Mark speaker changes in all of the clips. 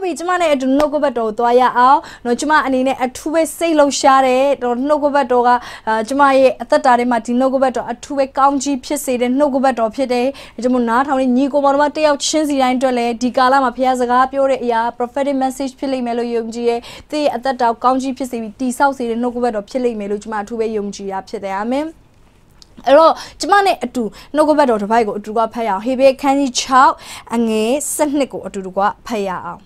Speaker 1: ဟုတ်ပြီကျမနဲ့အတူနှုတ်ကပတ်တော်ကိုသွားရအောင်။နော်ကျမအနေနဲ့အထူးပဲစိတ်လှုပ်ရှားတဲ့တော့နှုတ်ကပတ်တော်ကကျမရဲ့အသက်တာထဲမှာဒီနှုတ်ကပတ်တော်အထူးပဲကောင်းကြီးဖြစ်စေတဲ့နှုတ်ကပတ်တော်ဖြစ်တဲ့ကျွန်မနားထောင်နေညီကိုမောင်တို့တယောက်ချင်းစီတိုင်းအတွက်လည်းဒီကာလမှာဖခင်စကားပြောတဲ့အရာ prophetic message ဖြစ်လိမ့်မယ်လို့ယုံကြည်ရဲ။သင်ရဲ့အသက်တာကောင်းကြီးဖြစ်စေပြီးတိဆောက်စေတဲ့နှုတ်ကပတ်တော်ဖြစ်လိမ့်မယ်လို့ကျမအထူးပဲယုံကြည်ရဖြစ်တယ်အာမင်။အဲ့တော့ကျမနဲ့အတူနှုတ်ကပတ်တော်တစ်ပိုက်ကိုအတူကဖတ်ရအောင်ဟေဘေခန်းကြီး6အငယ်7ကိုအတူတူကဖတ်ရအောင်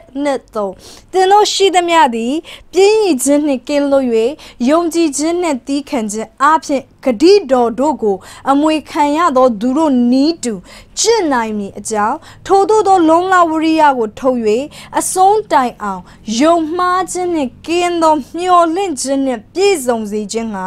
Speaker 1: 1နှစ်3သင်တို့ရှိသမျှသည် ပြင်းရည်ခြင်းနှင့်ကင်းလွတ်၍ယုံကြည်ခြင်းနှင့်တီးခံခြင်းအပြင်ဂတိတော်တို့ကို အမွေခံရသောသူတို့နီးတူကျင့်နိုင်မည်အကြောင်းထိုသို့သောလုံလဝရိယကိုထုတ်၍အဆုံးတိုင်အောင်ယုံမှားခြင်းနှင့်ကင်းသောမျှော်လင့်ခြင်းနှင့်ပြည့်စုံစေခြင်းက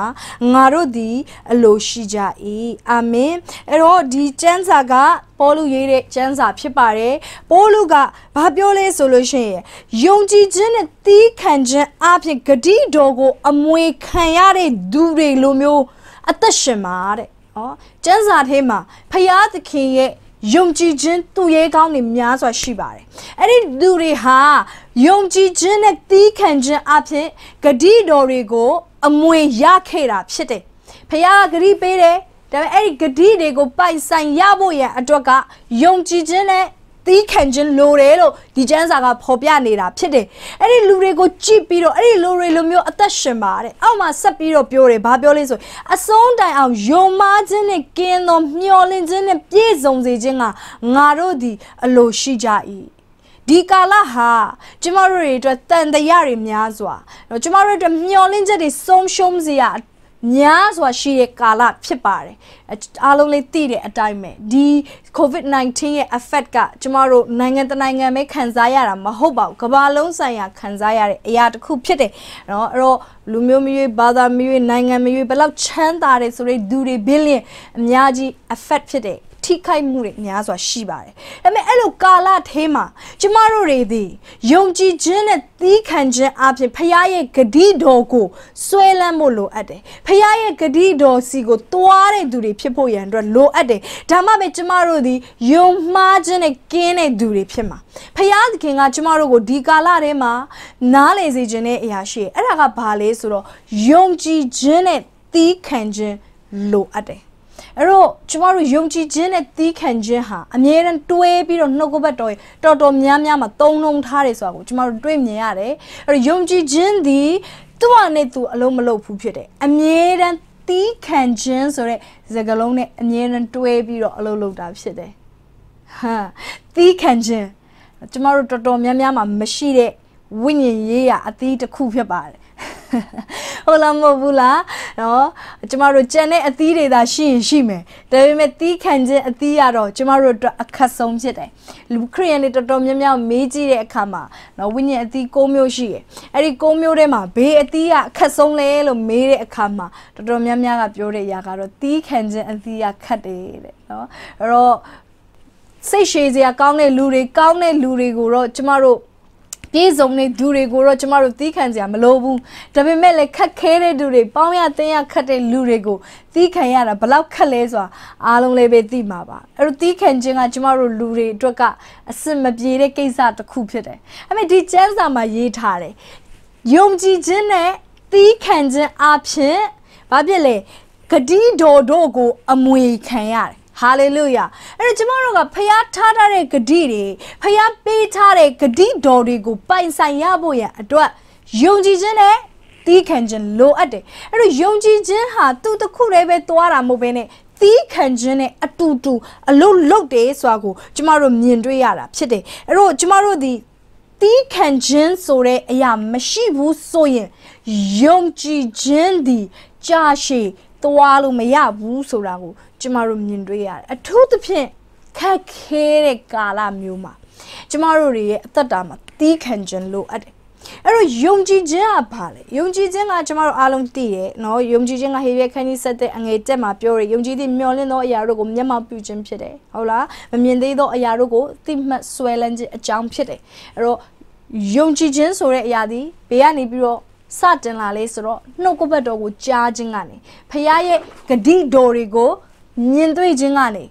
Speaker 1: ငါတို့သည်အလိုရှိကြ၏အာမင်အဲ့တော့ဒီကျမ်းစာကပေါလုရေးတဲ့ကျမ်းစာဖြစ်ပါတယ်ပေါလုကဘာပြောလဲဆိုလို့ရှိရင်ယုံကြည်ခြင်းနဲ့သီးခံခြင်းအပြင်ဂတိတော်ကို အမွေခံရတဲ့သူတွေလိုမျိုးအသက်ရှင်ပါတဲ့ဟောကျမ်းစာထဲမှာဖျားသခင်ရဲ့ယုံကြည်ခြင်းသူရဲကောင်းတွေများစွာ ရှိပါတယ်အဲ့ဒီသူတွေဟာယုံကြည်ခြင်းနဲ့တီးခံခြင်းအပြင်ဂတိတော်တွေကို အမွေရခဲ့တာဖြစ်တယ်ဖျားဂတိပေးတယ်ဒါပေမဲ့အဲ့ဒီဂတိတွေကို ပိုက်ဆိုင်ရဖို့ရန်အတွက်ကယုံကြည်ခြင်းနဲ့သီးခံခြင်းလိုတယ်လို့ဒီကျမ်းစာကဖော်ပြနေတာဖြစ်တယ်အဲ့ဒီလူတွေကိုကြည့်ပြီးတော့အဲ့ဒီလူတွေလိုမျိုးအသက်ရှင်ပါတဲ့အောက်မှာဆက်ပြီးတော့ပြောတယ်ဘာပြောလဲဆိုအဆုံးတိုင်အောင်ယုံမားခြင်းနဲ့ကင်းသောမျောလင့်ခြင်းနဲ့ပြည့်စုံစေခြင်းကငါတို့ဒီအလိုရှိကြ၏ဒီကာလဟာကျမတို့တွေအတွက်တန်တရာတွေများစွာเนาะကျမတို့အတွက်မျောလင့်ချက်တွေဆုံးရှုံးစရာအများစွာရှိတဲ့ကာလဖြစ်ပါတယ်အားလုံးလေးသိတဲ့အတိုင်းပဲဒီ COVID-19 ရဲ့ effect ကကျမတို့နိုင်ငံတနိုင်ငံပဲခံစားရတာမဟုတ်ပါဘူးကမ္ဘာလုံးဆိုင်ရာခံစားရတဲ့အရာတစ်ခုဖြစ်တယ်เนาะအဲ့တော့လူမျိုးမရွေးဘာသာမရွေးနိုင်ငံမရွေးဘယ်လောက်ချမ်းသာတယ်ဆိုတဲ့ဒူတွေ billion အများကြီး effect ဖြစ်တယ်ထိခိုက်မှုတွေများစွာရှိပါတယ်။ဒါပေမဲ့အဲ့လိုကာလသေးမှာကျမတို့တွေဒီယုံကြည်ခြင်းနဲ့သီးခံခြင်းအပြင်ဖခင်ရဲ့ဂတိတော်ကိုစွဲလန်းဖို့လိုအပ်တယ်။ဖခင်ရဲ့ဂတိတော်စီကိုသွားတဲ့သူတွေဖြစ်ဖို့ရန်အတွက်လိုအပ်တယ်။ဒါမှပဲကျမတို့ဒီယုံမှားခြင်းနဲ့ကင်းတဲ့သူတွေဖြစ်မှာ။ဖခင်သခင်ကကျမတို့ကိုဒီကာလထဲမှာနားလေစေခြင်းနဲ့အရာရှိတယ်။အဲ့ဒါကဘာလဲဆိုတော့ယုံကြည်ခြင်းနဲ့သီးခံခြင်းလိုအပ်တယ်။အဲ့တော့ကျမတို့ယုံကြည်ခြင်းနဲ့သီးခံခြင်းဟာအမြဲတမ်းတွဲပြီးတော့နှုတ်ကပတ်တော်တော်တော်များများမှာသုံးလုံးထားတယ်ဆိုတာကိုကျမတို့တွေ့မြင်ရတယ်အဲ့တော့ယုံကြည်ခြင်းသည်သူ့အနေသူအလုံးမလုံးဘူးဖြစ်တယ်အမြဲတမ်းသီးခံခြင်းဆိုတဲ့စကားလုံးနဲ့အမြဲတမ်းတွဲပြီးတော့အလုံးလုံးတာဖြစ်တယ်ဟာသီးခံခြင်းကျမတို့တော်တော်များများမှာမရှိတဲ့ဝိညာဉ်ရေးရအသီးတစ်ခုဖြစ်ပါတယ်ဟုတ်လားမဟုတ်ဘူးလားနော်ကျမတို့ကြံတဲ့အသီးတွေသာရှိရင်ရှိမယ်ဒါပေမဲ့သီးခံခြင်းအသီးကတော့ကျမတို့အတွက်အခက်ဆုံးဖြစ်တယ်လူခရိယန်တွေတော်တော်များများမေးကြည့်တဲ့အခါမှာနော်ဝိညာဉ်အသီး၉မျိုးရှိတယ်အဲ့ဒီ၉မျိုးထဲမှာဘေးအသီးကအခက်ဆုံးလဲလို့မေးတဲ့အခါမှာတော်တော်များများကပြောတဲ့အရာကတော့သီးခံခြင်းအသီးကခက်တယ်တဲ့နော်အဲ့တော့စိတ်ရှည်စရာကောင်းတဲ့လူတွေကောင်းတဲ့လူတွေကိုတော့ကျမတို့ပြည့်စုံတဲ့သူတွေကိုတော့ကျမတို့သီးခံစရာမလိုဘူးဒါပေမဲ့လည်းခက်ခဲတဲ့သူတွေပေါင်းရတင်းရခက်တဲ့လူတွေကိုသီးခံရတာဘလောက်ခက်လဲဆိုတာအားလုံးလေးပဲသိမှာပါအဲ့တော့သီးခံခြင်းကကျမတို့လူတွေအတွက်ကအဆင်မပြေတဲ့ကိစ္စတစ်ခုဖြစ်တယ်အဲ့မဲ့ဒီကျမ်းစာမှာရေးထားတယ်ယုံကြည်ခြင်းနဲ့သီးခံခြင်းအပြင်ဘာဖြစ်လဲဂတိတော်တို့ကို အမွေခံရတယ်ဟာလေလုယာအဲ့တော့ကျမတို့ကဖျားထားတဲ့ဂတိတွေဖျားပေးထားတဲ့ဂတိတော်တွေကို ပိုင်ဆိုင်ရဖို့ရအတွက်ယုံကြည်ခြင်းနဲ့သီးခံခြင်းလိုအပ်တယ်အဲ့တော့ယုံကြည်ခြင်းဟာသူတစ်ခုတည်းပဲသွားတာမဟုတ်ဘဲနဲ့သီးခံခြင်းနဲ့အတူတူအလုံးလုံးတယ်ဆိုတာကို ကျမတို့မြင်တွေ့ရတာဖြစ်တယ်အဲ့တော့ကျမတို့ဒီသီးခံခြင်းဆိုတဲ့အရာ မရှိဘူးဆိုရင်ယုံကြည်ခြင်းဒီကြာရှည်သွားလို့မရဘူးဆိုတာကိုကျမတို့မြင်တွေ့ရတယ်အထူးသဖြင့်ခက်ခဲတဲ့ကာလမျိုးမှာကျမတို့တွေရဲ့အသက်တာမှာသီးခံခြင်းလိုအပ်တယ်အဲ့တော့ယုံကြည်ခြင်းကဘာလဲယုံကြည်ခြင်းကကျမတို့အားလုံးသိတယ်နော်ယုံကြည်ခြင်းကဟေရွယ်ခန်းကြီးဆက်တဲ့အငယ်တက်မှာပြောရယုံကြည်သည့်မျောလင့်သောအရာတို့ကိုမျက်မှောက်ပြုခြင်းဖြစ်တယ်ဟုတ်လားမမြင်သေးသောအရာတို့ကိုသိမှတ်ဆွဲလန်းခြင်းအကြောင်းဖြစ်တယ်အဲ့တော့ယုံကြည်ခြင်းဆိုတဲ့အရာဒီဘေးကနေပြီးတော့စတင်လာလဲဆိုတော့နှုတ်ကပတ်တော်ကိုကြားခြင်းကနေဖခင်ရဲ့ဂတိတော်တွေကိုမြင်တွေ့ခြင်းကနေ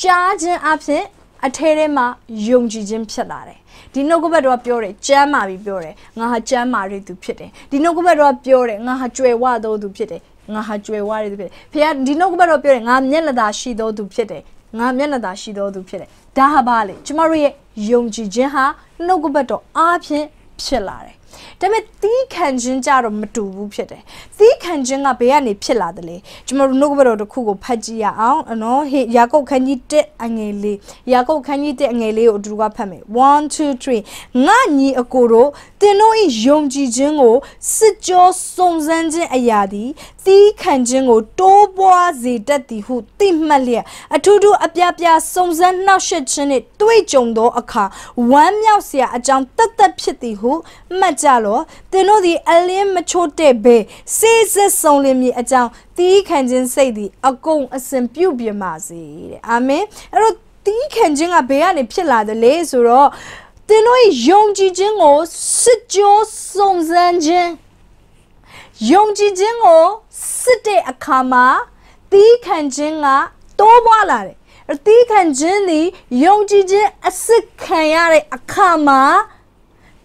Speaker 1: ကြားခြင်းအဖြစ်အထဲထဲမှာယုံကြည်ခြင်းဖြစ်လာတယ်ဒီနှုတ်ကပတ်တော်ကပြောတယ်ကျမ်းမာပြီးပြောတယ်ငါဟာကျမ်းမာရသူဖြစ်တယ်ဒီနှုတ်ကပတ်တော်ကပြောတယ်ငါဟာကြွယ်ဝသောသူဖြစ်တယ်ငါဟာကြွယ်ဝရသူဖြစ်တယ်ဖခင်ဒီနှုတ်ကပတ်တော်ပြောတယ်ငါမျက်နှာသာရှိသောသူဖြစ်တယ်ငါမျက်နှာသာရှိသောသူဖြစ်တယ်ဒါဟာပါလေကျမတို့ရဲ့ယုံကြည်ခြင်းဟာနှုတ်ကပတ်တော်အားဖြင့်ဖြစ်လာတယ်ဒါပေမဲ့သီးခံခြင်းကြတော့မတူဘူးဖြစ်တယ်သီးခံခြင်းကဘယ်ကနေဖြစ်လာတယ်လဲကျွန်တော်တို့နှုတ်ကပတ်တော်တစ်ခုကိုဖတ်ကြည့်ရအောင်နော်ဟေယာကုပ်ခန်းကြီး1အငယ်လေးယာကုပ်ခန်းကြီး1အငယ်လေးကိုအတူကဖတ်မယ်1 2 3ငါညီအကိုတို့သင်တို့၏ယုံကြည်ခြင်းကိုစစ်ကြောစုံစမ်းခြင်းအရာသည်သီးခံခြင်းကို တိုးပွားစေတတ်သည်ဟုသိမှတ်လျက်အထူးထူးအပြားပြားစုံစမ်းနှောက်ယှက်ခြင်းနှင့်တွေ့ကြုံသောအခါဝမ်းမြောက်စရာအကြောင်းတသက်ဖြစ်သည်ဟုမှတ်ကြလောသင်တို့သည်အလင်းမချို့တဲ့ဘေစေးစစ်ဆုံးလင်းမည်အကြောင်းသီးခံခြင်းစိတ်သည် အကုန်အစင်ပြုတ်ပြပါစေတဲ့အာမင်အဲ့တော့သီးခံခြင်းကဘယ်ကနေဖြစ်လာသလဲဆိုတော့သင်တို့ယုံကြည်ခြင်းကိုစစ်ကြောစုံစမ်းခြင်းယုံကြည်ခြင်းကိုစစ်တဲ့အခါမှာသီးခံခြင်းကတိုးပွားလာတယ်အသီးခံခြင်းသည်ယုံကြည်ခြင်းအစစ်ခံရတဲ့အခါမှာ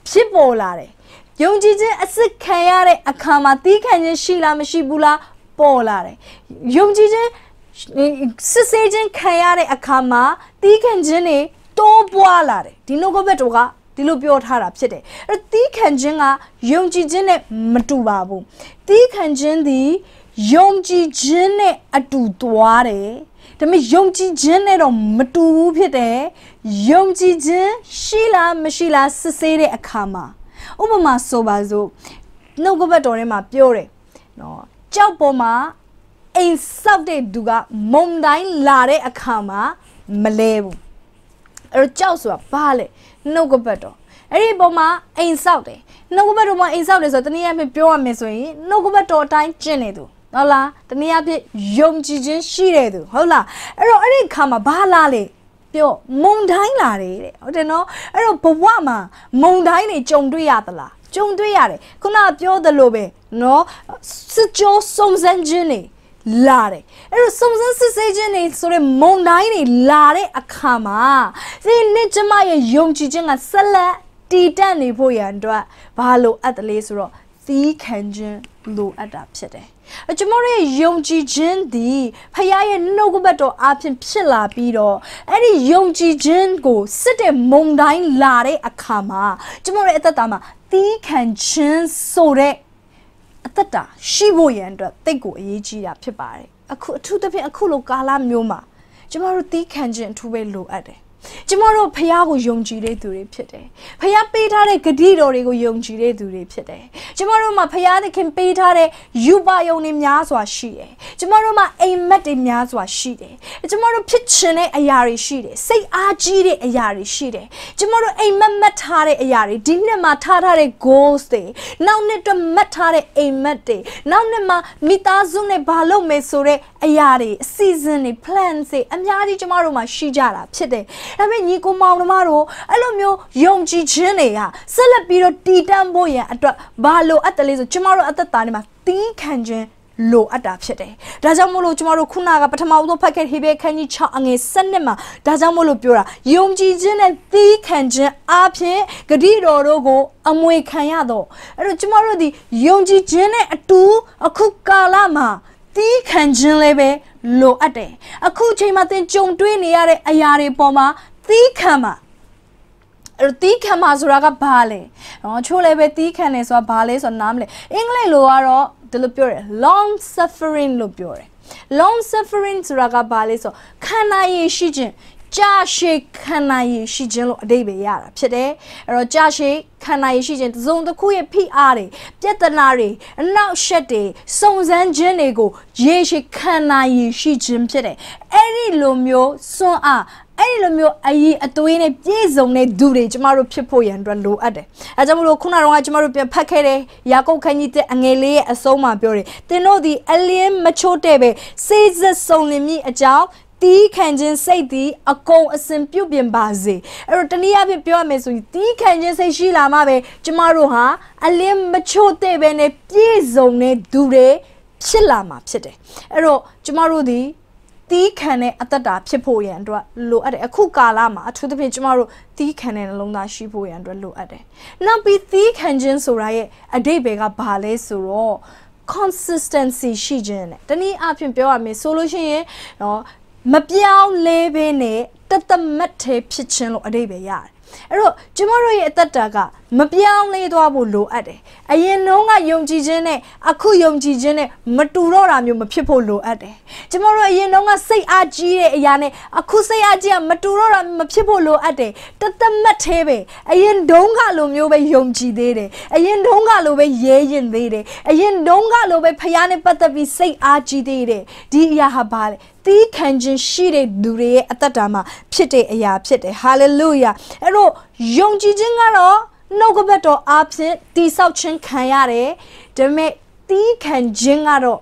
Speaker 1: ဖြစ်ပေါ်လာတယ်ယုံကြည်ခြင်းအစစ်ခံရတဲ့အခါမှာတီးခံခြင်းရှိလားမရှိဘူးလားပေါ်လာတယ်ယုံကြည်ခြင်းစစ်ဆေးခြင်းခံရတဲ့အခါမှာတီးခံခြင်းတွေတိုးပွားလာတယ်ဒီနှုတ်ကပတ်တော်ကဒီလိုပြောထားတာဖြစ်တယ်အဲ့တီးခံခြင်းကယုံကြည်ခြင်းနဲ့မတူပါဘူးတီးခံခြင်းသည်ယုံကြည်ခြင်းနဲ့အတူသွားတယ်ဒါပေမဲ့ယုံကြည်ခြင်းနဲ့တော့မတူဘူးဖြစ်တယ်ယုံကြည်ခြင်းရှိလားမရှိလားစစ်ဆေးတဲ့အခါမှာဥပမာဆိုပါစို့နှုတ်ကပတ်တော်ထဲမှာပြောတယ်နော်ကြောက်ပေါ်မှာအိမ်ဆောက်တဲ့သူက မုံတိုင်းလာတဲ့အခါမှာမလဲဘူးအဲ့တော့ကြောက်ဆိုတာဘာလဲနှုတ်ကပတ်တော်အဲ့ဒီပုံမှာအိမ်ဆောက်တယ်နှုတ်ကပတ်တော်မှာအိမ်ဆောက်တယ်ဆိုတော့တနည်းအားဖြင့်ပြောရမယ်ဆိုရင်နှုတ်ကပတ်တော်အတိုင်းကျင့်နေသူဟုတ်လားတနည်းအားဖြင့်ယုံကြည်ခြင်းရှိတဲ့သူဟုတ်လားအဲ့တော့အဲ့ဒီအခါမှာဘာလာလဲပြောမုံတိုင်းလာတယ်တဲ့ဟုတ်တယ်နော်အဲ့တော့ဘဝမှာမုံတိုင်းတွေကြုံတွေ့ရသလားကြုံတွေ့ရတယ်ခုနပြောသလိုပဲနော်စစ်ကြောစုံစမ်းခြင်းတွေလာတယ်အဲ့တော့စုံစမ်းစစ်ဆေးခြင်းတွေဆိုတဲ့မုံတိုင်းတွေလာတဲ့အခါမှာဒီနေ့ကျမရဲ့ယုံကြည်ခြင်းကဆက်လက်တည်တံ့နေဖို့ရန်အတွက်ဘာလို့အပ်တလဲဆိုတော့သီးခံခြင်းလိုအပ်တာဖြစ်တယ်။အကျွန်တော်ရဲ့ယုံကြည်ခြင်းသည်ဖခင်ရဲ့နှုတ်ကပတ်တော်အပြင် ဖြစ်လာပြီးတော့အဲ့ဒီယုံကြည်ခြင်းကိုစစ်တဲ့မုန်တိုင်းလာတဲ့အခါမှာကျွန်တော်ရဲ့အသက်တာမှာသီးခံခြင်းဆိုတဲ့အသက်တာရှိဖို့ရန်အတွက်တိတ်ကိုအရေးကြီးတာဖြစ်ပါတယ်။အခုအထူးသဖြင့်အခုလိုကာလမျိုးမှာကျွန်တော်တို့သီးခံခြင်းအထူးပဲလိုအပ်တယ်ကျမတို့ဖះကိုယုံကြည်တဲ့သူတွေဖြစ်တယ်ဖះပေးထားတဲ့ဂတိတော်တွေကိုယုံကြည်တဲ့သူတွေဖြစ်တယ်ကျမတို့မှာဖះသခင်ပေးထားတဲ့ယူပါယုံတွေများစွာရှိတယ်ကျမတို့မှာအိမ်မက်တွေများစွာရှိတယ်ကျမတို့ဖြစ်ချင်တဲ့အရာတွေရှိတယ်စိတ်အားကြီးတဲ့အရာတွေရှိတယ်ကျမတို့အိမ်မက်မက်ထားတဲ့အရာတွေဒီနှစ်မှာထားထားတဲ့ goals တွေနောက်နှစ်အတွက်မက်ထားတဲ့အိမ်မက်တွေနောက်နှစ်မှာမိသားစုနဲ့ဘာလုပ်မယ်ဆိုတဲ့အရာတွေအစီအစဉ်တွေ plan တွေအများကြီးကျမတို့မှာရှိကြတာဖြစ်တယ်ဒါပေမဲ့ညီကိုမောင်တို့မတို့အဲ့လိုမျိုးယုံကြည်ခြင်းတွေကဆက်လက်ပြီးတော့တည်တံ့ဖို့ရန်အတွက်ဘာလို့အပ်တယ်လဲဆိုကျမတို့အသက်တာထဲမှာသီးခံခြင်းလိုအပ်တာဖြစ်တယ်။ဒါကြောင့်မို့လို့ကျမတို့ခုနကပထမဦးဆုံးဖတ်ခဲ့ဟေဘဲခန်းကြီး6အငယ်7မှာဒါကြောင့်မို့လို့ပြောတာယုံကြည်ခြင်းနဲ့သီးခံခြင်းအပြင်ဂတိတော်တို့ကို အမွေခံရတော့အဲ့တော့ကျမတို့ဒီယုံကြည်ခြင်းနဲ့အတူအခုကာလမှာသီးခံခြင်းလည်းပဲလိုအပ်တယ်အခုချိန်မှာသင်ကြုံတွေ့နေရတဲ့အရာတွေပေါ်မှာသီးခံမှာအဲ့တီးခံမှာဆိုတာကဘာလဲနော်ချိုးလည်းပဲတီးခံတယ်ဆိုတာဘာလဲဆိုတော့နားမလဲအင်္ဂလိပ်လိုကတော့ဒီလိုပြောတယ် long suffering လို့ပြောတယ် long suffering ဆိုတာကဘာလဲဆိုခန္ဓာရည်ရှိခြင်းကြာရှည်ခံနိုင်ရရှိခြင်းလို့အတိတ်ပဲရတာဖြစ်တယ်အဲ့တော့ကြာရှည်ခံနိုင်ရရှိခြင်းသုံးတစ်ခုရဲ့ဖိအားတွေပြဿနာတွေအနောက်ရှက်တွေစုံစမ်းခြင်းတွေကိုရေရှည်ခံနိုင်ရရှိခြင်းဖြစ်တယ်အဲ့ဒီလိုမျိုးစွန့်အားအဲ့ဒီလိုမျိုးအရင်အသွေးနဲ့ပြည့်စုံတဲ့ဒုတွေကျမတို့ဖြစ်ဖို့ရန်အတွက်လိုအပ်တယ်။အဲကြောင့်မလို့ခုနကတော့ကျမတို့ပြန်ဖတ်ခဲ့တဲ့ရာကုတ်ခန်းကြီးတဲ့အငယ်လေးရဲ့အဆုံးမှာပြောတယ်။သင်တို့ဒီအလင်းမချို့တဲ့ပဲစေစစုံလင်မိအကြောင်းတီးခံခြင်းစိတ်သည်အကုန်အစင်ပြုတ်ပြင်ပါစေအဲ့တော့တနည်းအားဖြင့်ပြောရမယ်ဆိုရင်တီးခံခြင်းစိတ်ရှိလာမှပဲကျမတို့ဟာအလင်းမချို့တဲ့ပဲနဲ့ပြည့်စုံတဲ့သူတွေဖြစ်လာမှာဖြစ်တယ်အဲ့တော့ကျမတို့ဒီတီးခံတဲ့အတ္တဖြစ်ဖို့ရန်အတွက်လိုအပ်တယ်အခုကာလမှာအထူးသဖြင့်ကျမတို့တီးခံတဲ့နှလုံးသားရှိဖို့ရန်အတွက်လိုအပ်တယ်နောက်ပြီးတီးခံခြင်းဆိုတာရဲ့အဓိပ္ပာယ်ကဘာလဲဆိုတော့ consistency ရှိခြင်းနဲ့တနည်းအားဖြင့်ပြောရမယ်ဆိုလို့ရှိရင်เนาะမပြောင်းလဲဘဲနဲ့တသမတ်ထဲဖြစ်ခြင်းလို့အဓိပ္ပာယ်ရတယ်အဲ့တော့ကျမတို့ရဲ့အသက်တာကမပြောင်းလဲသွားဖို့လိုအပ်တယ်။အရင်နှုန်းကယုံကြည်ခြင်းနဲ့အခုယုံကြည်ခြင်းနဲ့မတူတော့တာမျိုးမဖြစ်ဖို့လိုအပ်တယ်။ကျမတို့အရင်နှုန်းကစိတ်အားကြီးတဲ့အရာနဲ့အခုစိတ်အားကြီးကမတူတော့တာမဖြစ်ဖို့လိုအပ်တယ်။တသမတ်သေးပဲ။အရင်တုန်းကလိုမျိုးပဲယုံကြည်သေးတယ်။အရင်တုန်းကလိုပဲရဲရင်သေးတယ်။အရင်တုန်းကလိုပဲဖျားနဲ့ပတ်သက်ပြီးစိတ်အားကြီးသေးတယ်။ဒီအရာဟာဘာလဲ။သီးခံခြင်းရှိတဲ့လူတွေရဲ့အသက်တာမှာဖြစ်တဲ့အရာဖြစ်တယ်။ဟာလေလုယာ။အဲ့တော့ယုံကြည်ခြင်းကတော့နှုတ်ကပတ်တော်အားဖြင့်တိဆောက်ခြင်းခံရတယ်ဒါပေမဲ့တီးခံခြင်းကတော့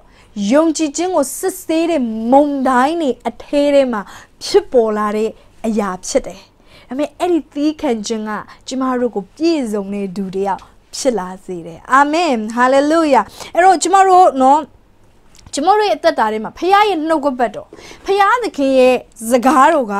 Speaker 1: ယုံကြည်ခြင်းကိုစစ်ဆေးတဲ့မုံတိုင်းတွေအထဲထဲမှာဖြစ်ပေါ်လာတဲ့အရာဖြစ်တယ်ဒါပေမဲ့အဲ့ဒီသီးခံခြင်းကကျမတို့ကိုပြည့်စုံတဲ့သူတယောက်ဖြစ်လာစေတယ်အာမင်ဟာလေလုယာအဲ့တော့ကျမတို့နော်ကျမတို့ရဲ့အသက်တာထဲမှာဖခင်ရဲ့နှုတ်ကပတ်တော်ဖခင်သခင်ရဲ့စကားတော်က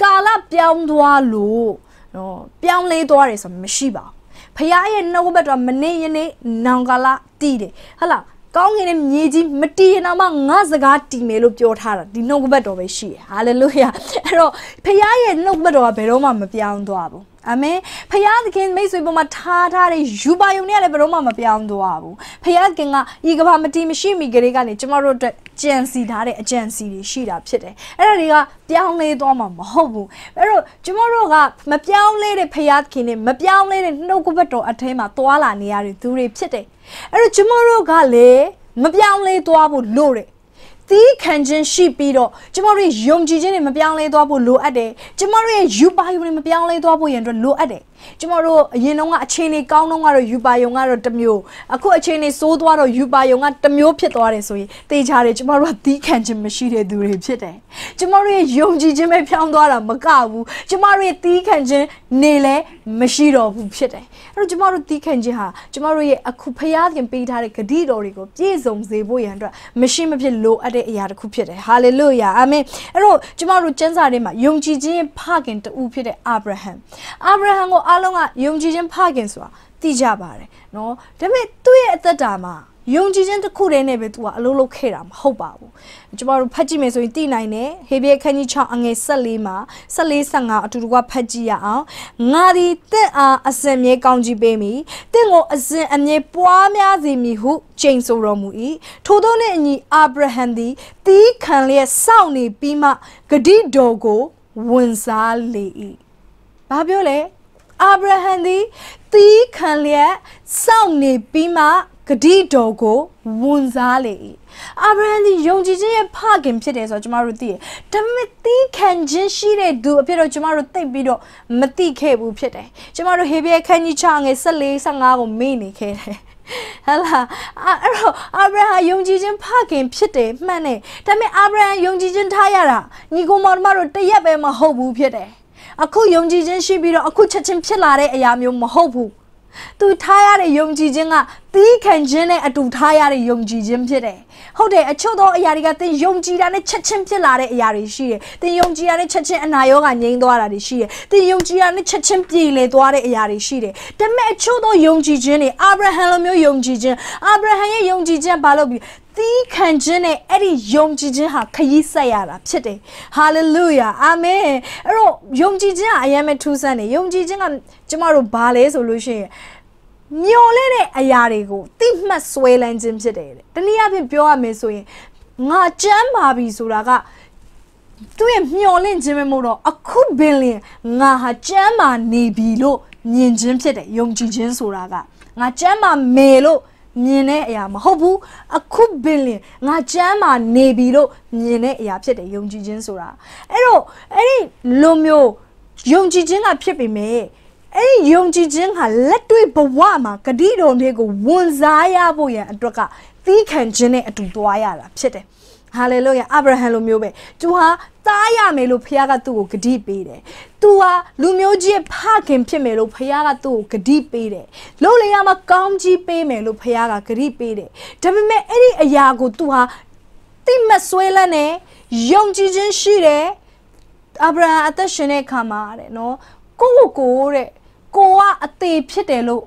Speaker 1: ကာလပြောင်းသွားလို့နော်ပြောင်းလဲသွားတယ်ဆိုတာမရှိပါဘူးဖခင်ရဲ့နှုတ်ဘက်တော်မနေရနေနောင်ကာလတည်တယ်ဟဟလားကောင်းကင်နဲ့မြေကြီးမတည်ရင်တော့ငါစကားတည်မယ်လို့ပြောထားတာဒီနှုတ်ကပတ်တော်ပဲရှိတယ်ဟာလေလုယာအဲ့တော့ဖခင်ရဲ့နှုတ်ကပတ်တော်ကဘယ်တော့မှမပြောင်းသွားဘူးအာမင်ဖယားသခင်မိတ်ဆွေပေါ်မှာထားထားတဲ့ယူပါယုံတွေကလည်းဘယ်တော့မှမပြောင်းသွားဘူးဖယားသခင်ကဤကဘာမတီးမရှိမိကလေးကနေကျမတို့အတွက်ကြံစီထားတဲ့အကြံစီတွေရှိတာဖြစ်တယ်အဲ့ဒါတွေကပြောင်းလဲသွားမှာမဟုတ်ဘူးအဲ့တော့ကျမတို့ကမပြောင်းလဲတဲ့ဖယားသခင်နဲ့မပြောင်းလဲတဲ့နှုတ်ကပတ်တော်အထဲမှာသွာလာနေရတဲ့သူတွေဖြစ်တယ်အဲ့တော့ကျမတို့ကလေမပြောင်းလဲသွားဖို့လို့တယ်သီးခံခြင်းရှိပြီးတော့ကျမတို့ယုံကြည်ခြင်းတွေမပြောင်းလဲသွားဖို့လိုအပ်တယ်ကျမတို့ရဲ့ယူပါယုံတွေမပြောင်းလဲသွားဖို့ရန်အတွက်လိုအပ်တယ်ကျမတို့အရင်တုန်းကအချိန်လေးကောင်းတုန်းကတော့ယူပါယုံကတော့တစ်မျိုးအခုအချိန်လေးဆိုးသွားတော့ယူပါယုံကတစ်မျိုးဖြစ်သွားတယ်ဆိုရင်တေချာတယ်ကျမတို့ကသီးခံခြင်းမရှိတဲ့သူတွေဖြစ်တယ်ကျမတို့ရဲ့ယုံကြည်ခြင်းပဲဖြောင်းသွားတာမကဘူးကျမတို့ရဲ့တီးခံခြင်းနေလဲမရှိတော့ဘူးဖြစ်တယ်အဲ့တော့ကျမတို့တီးခံခြင်းဟာကျမတို့ရဲ့အခုဖျားခင်ပေးထားတဲ့ဂတိတော်တွေကိုပြည့်စုံစေဖို့ရန်အတွက်မရှိမဖြစ်လိုအပ်တဲ့အရာတစ်ခုဖြစ်တယ်ဟာလေလုယာအာမင်အဲ့တော့ကျမတို့စံစာထဲမှာယုံကြည်ခြင်းဖခင်တူဖြစ်တဲ့အာဗြဟံအာဗြဟံကိုအားလုံးကယုံကြည်ခြင်းဖခင်ဆိုတာသိကြပါတယ်နော်ဒါပေမဲ့သူ့ရဲ့အသက်တာမှာယုံကြည်ခြင်းတစ်ခုတည်းနဲ့ပဲ तू ကအလုပ်လုပ်ခဲ့တာမဟုတ်ပါဘူးကျမတို့ဖတ်ကြည့်မယ်ဆိုရင်သိနိုင်တယ်ဟေဘရဲခန်းကြီး6အငယ်14မှာ14 15အတူတူကဖတ်ကြည့်ရအောင်ငါသည်တင့်အားအစဉ်မြဲကောင်းကြီးပေးမိတင့်ကိုအစဉ်အမြဲပွားများစေမည်ဟုကြိမ်ဆိုတော်မူ၏ထို့သောနှင့်အညီအာဗြဟံသည်တီးခံလျက်စောင့်နေပြီးမှဂတိတော်ကိုဝန်စားလေ၏ဘာပြောလဲအာဗြဟံသည်တီးခံလျက်စောင့်နေပြီးမှဂတိတော်ကိုဝန်စားလေ၏အာဗြဟံသည်ယုံကြည်ခြင်းရဲ့ဖခင်ဖြစ်တယ်ဆိုတော့ကျမတို့သိတယ်ဒါပေမဲ့သီးခံခြင်းရှိတဲ့သူအဖြစ်တော့ကျမတို့သိပြီးတော့မသိခဲ့ဘူးဖြစ်တယ်ကျမတို့ဟေဘရဲခန်းကြီး6ငယ်14 15ကိုမေ့နေခဲ့တယ်ဟလာအဲ့တော့အာဗြဟံယုံကြည်ခြင်းဖခင်ဖြစ်တယ်မှန်တယ်ဒါပေမဲ့အာဗြဟံယုံကြည်ခြင်းထားရတာညီကောင်မောင်တို့တရက်ပဲမဟုတ်ဘူးဖြစ်တယ်အခုယုံကြည်ခြင်းရှိပြီးတော့အခုချက်ချင်းဖြစ်လာတဲ့အရာမျိုးမဟုတ်ဘူးသူထားရတဲ့ယုံကြည်ခြင်းကသီးခံခြင်းနဲ့အတူထားရတဲ့ယုံကြည်ခြင်းဖြစ်တယ်။ဟုတ်တယ်အချို့သောအရာတွေကသင်ယုံကြည်တာနဲ့ချက်ချင်းဖြစ်လာတဲ့အရာတွေရှိတယ်။သင်ယုံကြည်တာနဲ့ချက်ချင်းအနာရောဂါငြိမ်းသွားတာတွေရှိတယ်။သင်ယုံကြည်တာနဲ့ချက်ချင်းပြေလည်သွားတဲ့အရာတွေရှိတယ်။ဒါပေမဲ့အချို့သောယုံကြည်ခြင်းတွေအာဗြဟံလိုမျိုးယုံကြည်ခြင်းအာဗြဟံရဲ့ယုံကြည်ခြင်းဘာလို့ပြီးသီးခံခြင်းနဲ့အဲ့ဒီယုံကြည်ခြင်းဟာခရီးဆက်ရတာဖြစ်တယ်ဟာလေလုယာအာမင်အဲ့တော့ယုံကြည်ခြင်းကအရင်မှထူးဆန်းတယ်ယုံကြည်ခြင်းကကျမတို့ဘာလဲဆိုလို့ရှိရင်မျော်လင့်တဲ့အရာတွေကိုတိမှတ်ဆွဲလန်းခြင်းဖြစ်တယ်တနည်းအားဖြင့်ပြောရမယ်ဆိုရင်ငါကြမ်းပါပြီဆိုတာကသူ့ရဲ့မျော်လင့်ခြင်းပဲမဟုတ်တော့အခုဘင်လင်ငါဟာကြမ်းမာနေပြီလို့မြင်ခြင်းဖြစ်တယ်ယုံကြည်ခြင်းဆိုတာကငါကြမ်းမာမယ်လို့မြင်တဲ့အရာမဟုတ်ဘူးအခုဘင်လင်ငါကျမ်းမာနေပြီလို့မြင်တဲ့အရာဖြစ်တယ်ယုံကြည်ခြင်းဆိုတာအဲ့တော့အဲ့ဒီလိုမျိုးယုံကြည်ခြင်းကဖြစ်ပေမဲ့အဲ့ဒီယုံကြည်ခြင်းဟာလက်တွေ့ဘဝမှာဂတိတော်တွေကိုဝန်စားရဖို့ရန်အတွက်ကသီးခံခြင်းနဲ့အတူတွားရတာဖြစ်တယ်။ဟာလေလုယာအာဗြဟံလိုမျိုးပဲသူဟာသားရမယ်လို့ဖခင်ကသူ့ကိုဂတိပေးတယ်။ तू ဟာလူမျိုးကြီးဖခင်ဖြစ်မယ်လို့ဖခင်ကသူ့ကိုဂတိပေးတယ်။လုံလေရမှာကောင်းကြီးပေးမယ်လို့ဖခင်ကဂတိပေးတယ်။ဒါပေမဲ့အဲ့ဒီအရာကို तू ဟာတိမဆွဲလန်းနဲ့ယုံကြည်ခြင်းရှိတယ်။အာဗြဟံအသက်ရှင်တဲ့အခါမှာတဲ့နော်ကိုကိုကိုတဲ့ကိုကအသေးဖြစ်တယ်လို့